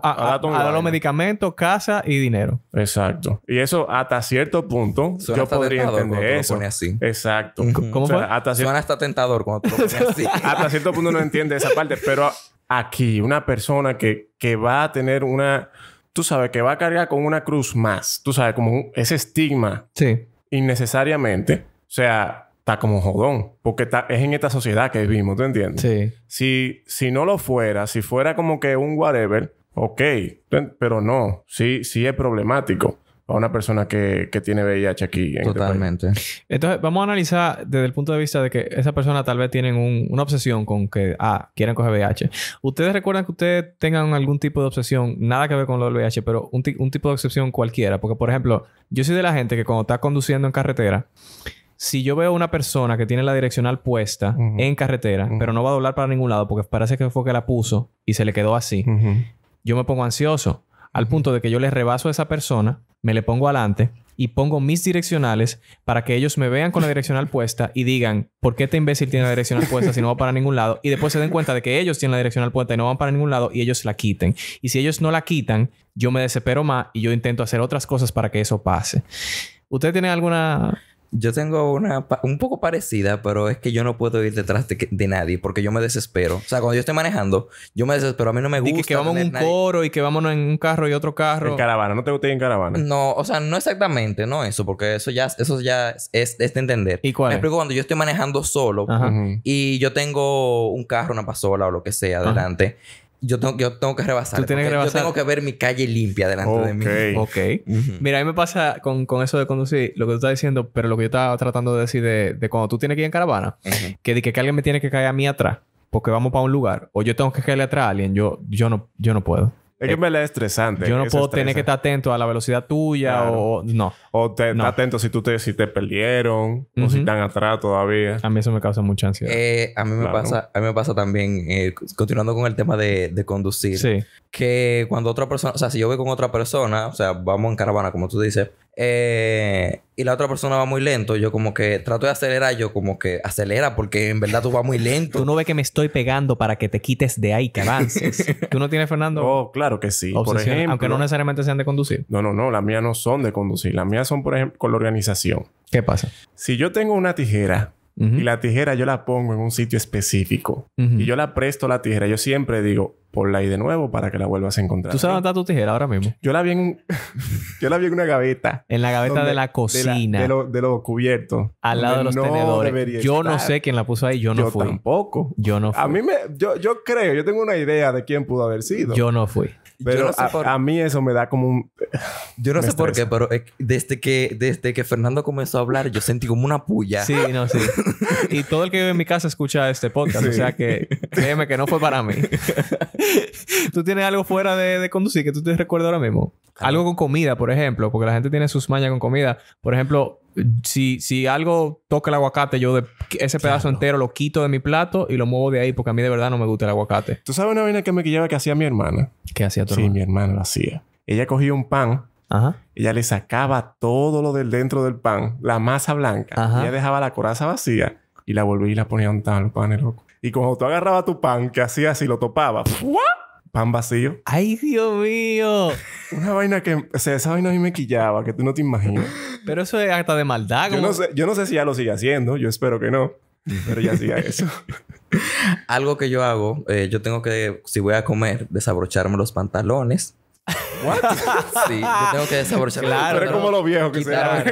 dar los medicamentos, casa y dinero. Exacto. Y eso hasta cierto punto yo podría entender eso. así. Exacto. ¿Cómo fue? hasta tentador cuando lo así. [LAUGHS] hasta cierto punto no entiende esa parte. Pero aquí, una persona que, va a tener una, tú sabes, que va a cargar con una cruz más, tú sabes, como ese estigma sí. innecesariamente, o sea, está como jodón, porque está, es en esta sociedad que vivimos, ¿tú entiendes? Sí. Si, si no lo fuera, si fuera como que un whatever, ok, pero no, sí, sí es problemático a una persona que, tiene VIH aquí. Este Totalmente. Entonces, vamos a analizar desde el punto de vista de que esa persona tal vez tiene una obsesión con que, ah, quieren coger VIH. ¿Ustedes recuerdan que ustedes tengan algún tipo de obsesión, nada que ver con lo del VIH, pero un, tipo de obsesión cualquiera? Porque, por ejemplo, yo soy de la gente que cuando está conduciendo en carretera, si yo veo una persona que tiene la direccional puesta en carretera, pero no va a doblar para ningún lado porque parece que fue que la puso y se le quedó así, yo me pongo ansioso al punto de que yo le rebaso a esa persona, me le pongo adelante y pongo mis direccionales para que ellos me vean con la direccional [LAUGHS] puesta y digan, ¿por qué este imbécil tiene la direccional puesta si no va para ningún lado? Y después se den cuenta de que ellos tienen la direccional puesta y no van para ningún lado y ellos la quiten. Y si ellos no la quitan, yo me desespero más y yo intento hacer otras cosas para que eso pase. ¿Usted tiene alguna yo tengo una un poco parecida, pero es que yo no puedo ir detrás de, de, nadie porque yo me desespero. O sea, cuando yo estoy manejando, yo me desespero. A mí no me gusta. Y que, vamos en un coro y que vámonos en un carro y otro carro. En caravana. ¿No te gusta ir en caravana? No, o sea, no exactamente, no eso, porque eso ya, eso ya es, de entender. ¿Y cuál? Me explico cuando yo estoy manejando solo y yo tengo un carro, una pasola o lo que sea adelante yo tengo, tengo que rebasar. Yo tengo que ver mi calle limpia delante de mí. Ok. Mira, a mí me pasa con, eso de conducir, lo que tú estás diciendo, pero lo que yo estaba tratando de decir de, cuando tú tienes que ir en caravana, que, que, que alguien me tiene que caer a mí atrás porque vamos para un lugar o yo tengo que caerle atrás a alguien, yo, yo, no, yo no puedo. Es que me la eh, es estresante. Yo no puedo tener que estar atento a la velocidad tuya o no. O estar atento si, tú te, si te perdieron o si están atrás todavía. A mí eso me causa mucha ansiedad. Eh, a, mí me pasa, a mí me pasa también, eh, continuando con el tema de, de conducir, que cuando otra persona, o sea, si yo voy con otra persona, o sea, vamos en caravana, como tú dices, eh, y la otra persona va muy lento. Yo como que trato de acelerar, yo como que acelera porque en verdad tú vas muy lento. tú no ves que me estoy pegando para que te quites de ahí, que avances. [LAUGHS] ¿Tú no tienes, Fernando? Oh, claro que sí. por ejemplo, aunque no necesariamente sean de conducir. No, no, no. Las mías no son de conducir. Las mías son, por ejemplo, con la organización. ¿Qué pasa? Si yo tengo una tijera y la tijera yo la pongo en un sitio específico. Y yo la presto la tijera. Yo siempre digo, ponla ahí de nuevo para que la vuelvas a encontrar. ¿Tú sabes dónde está tu tijera ahora mismo? Yo la vi en, [LAUGHS] yo la vi en una gaveta. En la gaveta de la cocina. De, los cubiertos. Al lado de los tenedores. Yo no sé quién la puso ahí. Yo no fui. tampoco. Yo no fui. A mí me... Yo, yo creo. Yo tengo una idea de quién pudo haber sido. Yo no fui. Pero a, mí eso me da como un... [SIGHS] Yo no sé por qué, pero eh, desde que, desde que Fernando comenzó a hablar, yo sentí como una puya. Sí, no, sí. [LAUGHS] y todo el que vive en mi casa escucha este podcast. O sea que créeme que no fue para mí. [LAUGHS] ¿Tú tienes algo fuera de, conducir que tú te recuerdas ahora mismo? Algo con comida, por ejemplo. Porque la gente tiene sus mañas con comida. Por ejemplo, si, algo toca el aguacate, yo ese pedazo entero lo quito de mi plato y lo muevo de ahí porque a mí de verdad no me gusta el aguacate. ¿Tú sabes una vaina que me que hacía mi hermana? ¿Qué hacía tu sí, hermana? Sí, mi hermana lo hacía. Ella cogía un pan, ella le sacaba todo lo del dentro del pan, la masa blanca, Ajá. ella dejaba la coraza vacía y la volvía y la ponía a el pan el loco. Y cuando tú agarrabas tu pan, que hacía así, lo topaba pan vacío. ¡Ay, Dios mío! [LAUGHS] Una vaina que... O sea, esa vaina a mí me quillaba, que tú no te imaginas. Pero eso es hasta de maldad. Yo no, sé, yo no sé si ya lo sigue haciendo. Yo espero que no. Pero ya siga eso. [LAUGHS] Algo que yo hago, eh, yo tengo que, si voy a comer, desabrocharme los pantalones ¿What? [LAUGHS] sí, yo tengo que claro, como los viejos que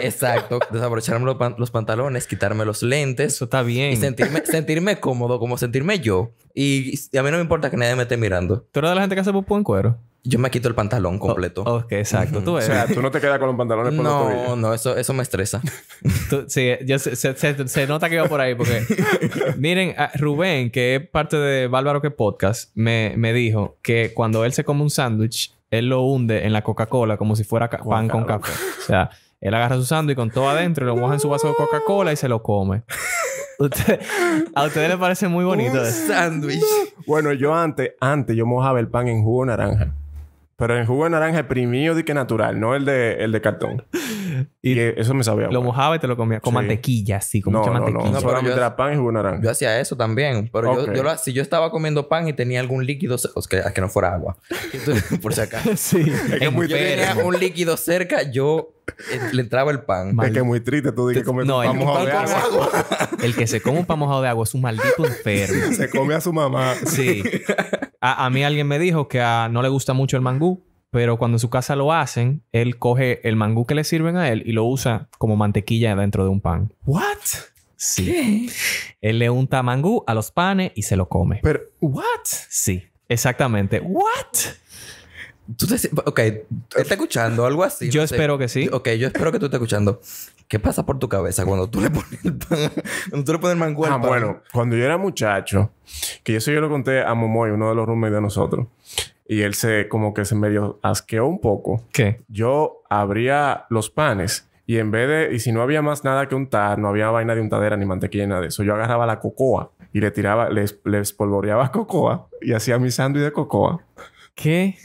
Exacto, desabrocharme los, pantalones, quitarme los lentes. Eso está bien. Y sentirme, sentirme cómodo, como sentirme yo. Y, a mí no me importa que nadie me esté mirando. ¿Tú eres de la gente que hace pupú en cuero? Yo me quito el pantalón completo. Oh, ok, exacto. Tú O sea, tú no te quedas con los pantalones por No, no, eso, eso me estresa. [LAUGHS] sí, se, nota que va por ahí porque. [LAUGHS] miren, ah, Rubén, que es parte de Bárbaro que Podcast, me, me dijo que cuando él se come un sándwich él lo hunde en la Coca-Cola como si fuera pan con café. O sea, él agarra su sándwich con todo adentro, lo moja en su vaso de Coca-Cola y se lo come. [LAUGHS] a ustedes les parece muy bonito. Un sándwich. Bueno, yo antes, antes yo mojaba el pan en jugo naranja. Pero el jugo de naranja exprimido de que natural, no el de, el de cartón. y, eso me sabía. Lo mojaba y te lo comía con mantequilla, sí, con no, mucha mantequilla. No, no, pero yo, pan y jugo de naranja. Yo hacía eso también. Pero yo, yo si yo estaba comiendo pan y tenía algún líquido, o sea, que, que no fuera agua, Entonces, [LAUGHS] por si acaso. sí. Es que muy yo tenía un líquido cerca, yo eh, le entraba el pan. Es que es muy triste tú dices comer no, pan mojado de agua. el que se come un pan mojado de agua es un maldito enfermo. se come a su mamá. Sí. [LAUGHS] A, mí alguien me dijo que no le gusta mucho el mangú, pero cuando en su casa lo hacen, él coge el mangú que le sirven a él y lo usa como mantequilla dentro de un pan. ¿What? Sí. Él le unta mangú a los panes y se lo come. Pero, ¿what? Sí, exactamente. ¿What? Tú ok, está escuchando algo así. Yo espero que sí. Ok, yo espero que tú estés escuchando. ¿Qué pasa por tu cabeza cuando tú le pones el pan, [LAUGHS] cuando tú le pones el mango Ah, bueno, cuando yo era muchacho, que eso yo lo conté a Momoy, uno de los roommates de nosotros, y él se como que se medio asqueó un poco. ¿Qué? Yo abría los panes y en vez de y si no había más nada que untar, no había vaina de untadera ni mantequilla ni nada de eso, yo agarraba la cocoa y le tiraba, les, les polvoreaba [LAUGHS] cocoa y hacía mi sándwich de cocoa. ¿Qué?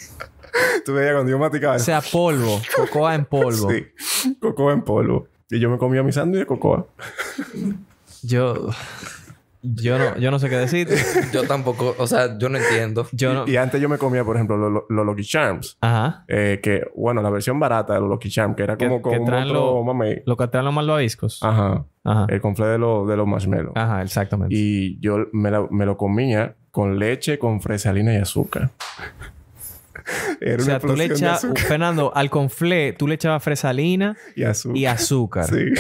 [LAUGHS] Tú veías cuando yo maticaba. O sea, polvo. Cocoa en polvo. Sí. Cocoa en polvo. Y yo me comía mi sándwich de cocoa. yo... Yo no, yo no sé qué decir. [LAUGHS] yo tampoco, o sea, yo no entiendo. Yo no... Y, antes yo me comía, por ejemplo, los lo, Lucky Charms. Ajá. Eh, que, bueno, la versión barata de los Lucky Charms, que era como con otro, lo, lo que traen los malvaviscos. Ajá. Ajá. El conflé de, de los marshmallows. Ajá, exactamente. Y yo me, me lo comía con leche, con fresalina y azúcar. [LAUGHS] Era o sea, tú le echas... Fernando, al conflé, tú le echabas fresalina y azúcar. Y Sí.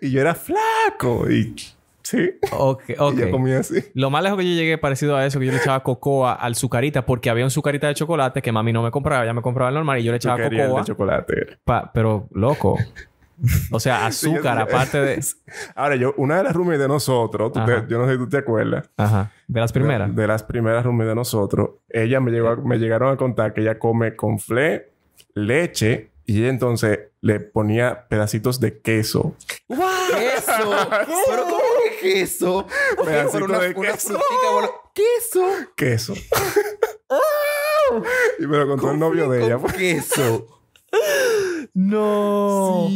Y yo era flaco y sí. Ok, [LAUGHS] ok. comía así. Lo más lejos que yo llegué parecido a eso, que yo le echaba cocoa al sucarita, porque había un sucarita de chocolate que mami no me compraba, ya me compraba el normal y yo le echaba cocoa. De chocolate. pero, loco. O sea, [LAUGHS] azúcar, aparte de. [LAUGHS] Ahora, yo, una de las roomies de nosotros, tú yo no sé si tú te acuerdas. Ajá. De las primeras. De, las primeras roomies de nosotros, ella me, llegó a, me llegaron a contar que ella come con fle, leche y ella entonces le ponía pedacitos de queso. ¡Guau! ¡Queso! [LAUGHS] ¿Pero cómo que queso? ¿Pedacito una, de una queso. ¡Queso! Queso. Oh. y me lo contó el novio de ella. Pues. Queso. No.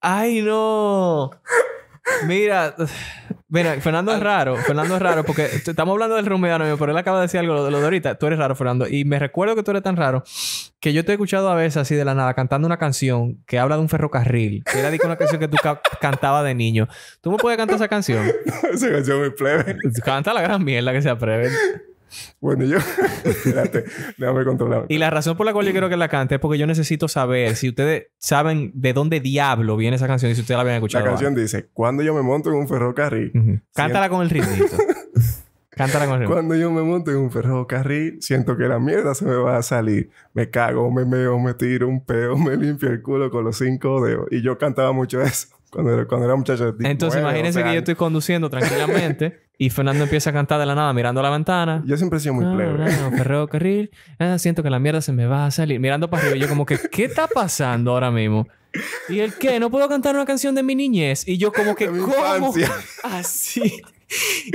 Ay, no. Mira, Fernando es raro. Fernando es raro porque [LAUGHS] estamos hablando del rumedano, pero él acaba de decir algo de lo de ahorita. Tú eres raro, Fernando. Y me recuerdo que tú eres tan raro que yo te he escuchado a veces así de la nada cantando una canción que habla de un ferrocarril. Que era una canción que tú [LAUGHS] cantaba cantabas de niño. ¿Tú me puedes cantar esa canción? [LAUGHS] esa canción es plebe. Canta la gran mierda que se plebe. Bueno, yo. [LAUGHS] Y la razón por la cual yo quiero que la cante es porque yo necesito saber si ustedes saben de dónde diablo viene esa canción y si ustedes la habían escuchado. La canción dice: Cuando yo me monto en un ferrocarril. Cántala con el ritmo. [LAUGHS] Cántala con el ritmo. Cuando yo me monto en un ferrocarril, siento que la mierda se me va a salir. Me cago, me meo, me tiro un peo, [LAUGHS] me limpio el culo con los cinco dedos. Y yo cantaba mucho eso. Cuando era, cuando era muchacho. Entonces, imagínense que yo estoy conduciendo tranquilamente [LAUGHS] y Fernando empieza a cantar de la nada mirando a la ventana. Yo siempre he sido muy ah, plebe. No, no, [LAUGHS] carril. Ah, siento que la mierda se me va a salir. Mirando para arriba, yo como que, ¿qué está pasando ahora mismo? Y el qué, no puedo cantar una canción de mi niñez. Y yo como que, ¿cómo? [LAUGHS] Así.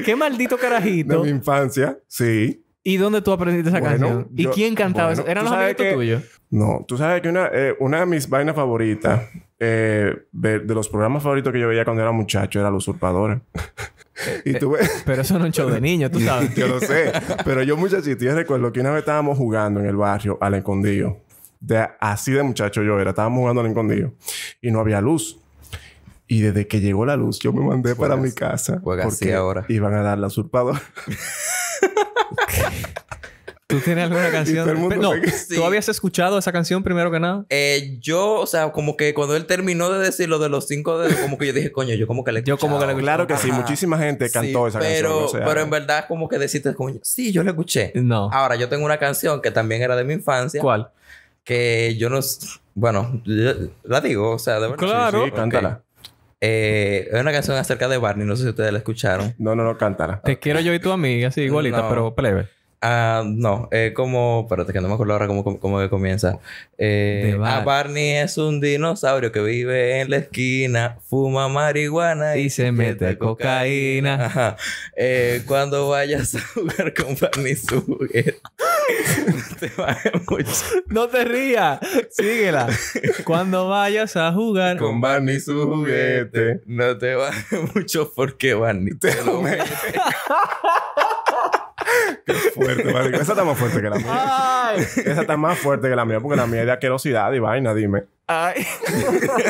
qué maldito carajito. De mi infancia, sí. ¿Y dónde tú aprendiste esa canción? ¿Y quién cantaba eso? ¿Eran los amigos tuyos? No, tú sabes que una, eh, una de mis vainas favoritas eh, de, los programas favoritos que yo veía cuando era muchacho era Los Usurpadora. [LAUGHS] y eh, Pero eso no es un show de niño, tú sabes. [LAUGHS] yo lo sé. Pero yo, muchachito, yo recuerdo que una vez estábamos jugando en el barrio al escondido. De, así de muchacho yo era. Estábamos jugando al escondido. Y no había luz. Y desde que llegó la luz, yo me mandé para mi casa. Porque ahora. iban a dar la usurpadora. [LAUGHS] ¿Tú tienes alguna [LAUGHS] canción? no, ¿tú habías escuchado esa canción primero que nada? Eh, yo, o sea, como que cuando él terminó de decir lo de los cinco dedos, como que yo dije, coño, yo como que le Yo como que le Claro que sí, muchísima gente cantó esa canción. pero en verdad, como que deciste, coño, sí, yo la escuché. No. Ahora, yo tengo una canción que también era de mi infancia. ¿Cuál? Que yo no. Bueno, la digo, o sea, de verdad. Claro, sí, cántala. es eh, una canción acerca de Barney, no sé si ustedes la escucharon. No, no, no, cántala. Te quiero yo y tu amiga, sí, igualita, pero plebe. Ah, no, eh, como, espérate que no me acuerdo ahora cómo, cómo, comienza. Eh, ah, Barney es un dinosaurio que vive en la esquina, fuma marihuana y, se mete a cocaína. Eh, cuando vayas a jugar con Barney No [LAUGHS] te mucho. No te rías, síguela. Cuando vayas a jugar con Barney su juguete, no te bajes mucho porque Barney te lo [LAUGHS] mete. [LAUGHS] Qué fuerte, Esa está más fuerte que la mía. Ay. Esa está más fuerte que la mía porque la mía es de asquerosidad y vaina, dime. Ay. [LAUGHS]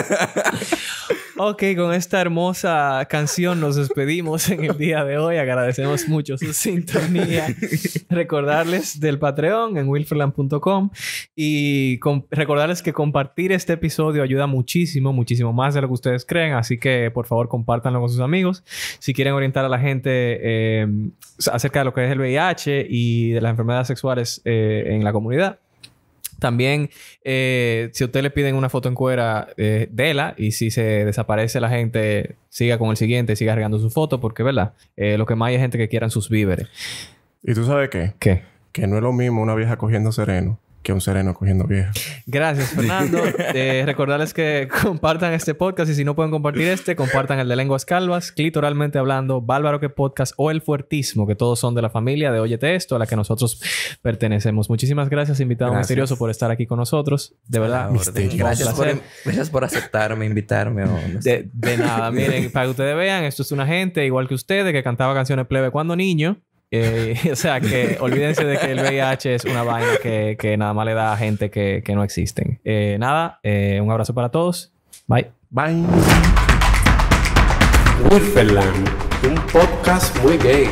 Ok, con esta hermosa canción nos despedimos en el día de hoy. Agradecemos mucho su sintonía. [LAUGHS] Recordarles del Patreon en wilferland.com y recordarles que compartir este episodio ayuda muchísimo, muchísimo más de lo que ustedes creen. Así que por favor compártanlo con sus amigos. Si quieren orientar a la gente eh, acerca de lo que es el VIH y de las enfermedades sexuales eh, en la comunidad también, eh, si usted le piden una foto en cuera, de eh, déla. Y si se desaparece la gente, siga con el siguiente, siga regando su foto, porque, ¿verdad? Eh, lo que más hay es gente que quieran sus víveres. ¿Y tú sabes qué? ¿Qué? Que no es lo mismo una vieja cogiendo sereno que un sereno cogiendo vieja. Gracias, Fernando. [LAUGHS] Eh, recordarles que compartan este podcast y si no pueden compartir este, compartan el de Lenguas Calvas, Clitoralmente Hablando, Bálvaro que Podcast o El Fuertismo, que todos son de la familia de Óyete Esto, a la que nosotros pertenecemos. Muchísimas gracias, invitado misterioso, por estar aquí con nosotros. De verdad. Gracias por, por, aceptarme, invitarme. de, nada. Miren, para que ustedes vean, esto es una gente igual que ustedes que cantaba canciones plebe cuando niño eh, [LAUGHS] o sea, que olvídense de que el VIH es una vaina que, que nada más le da a gente que, que no existen. Eh, nada, eh, un abrazo para todos. Bye. Bye. un podcast muy gay.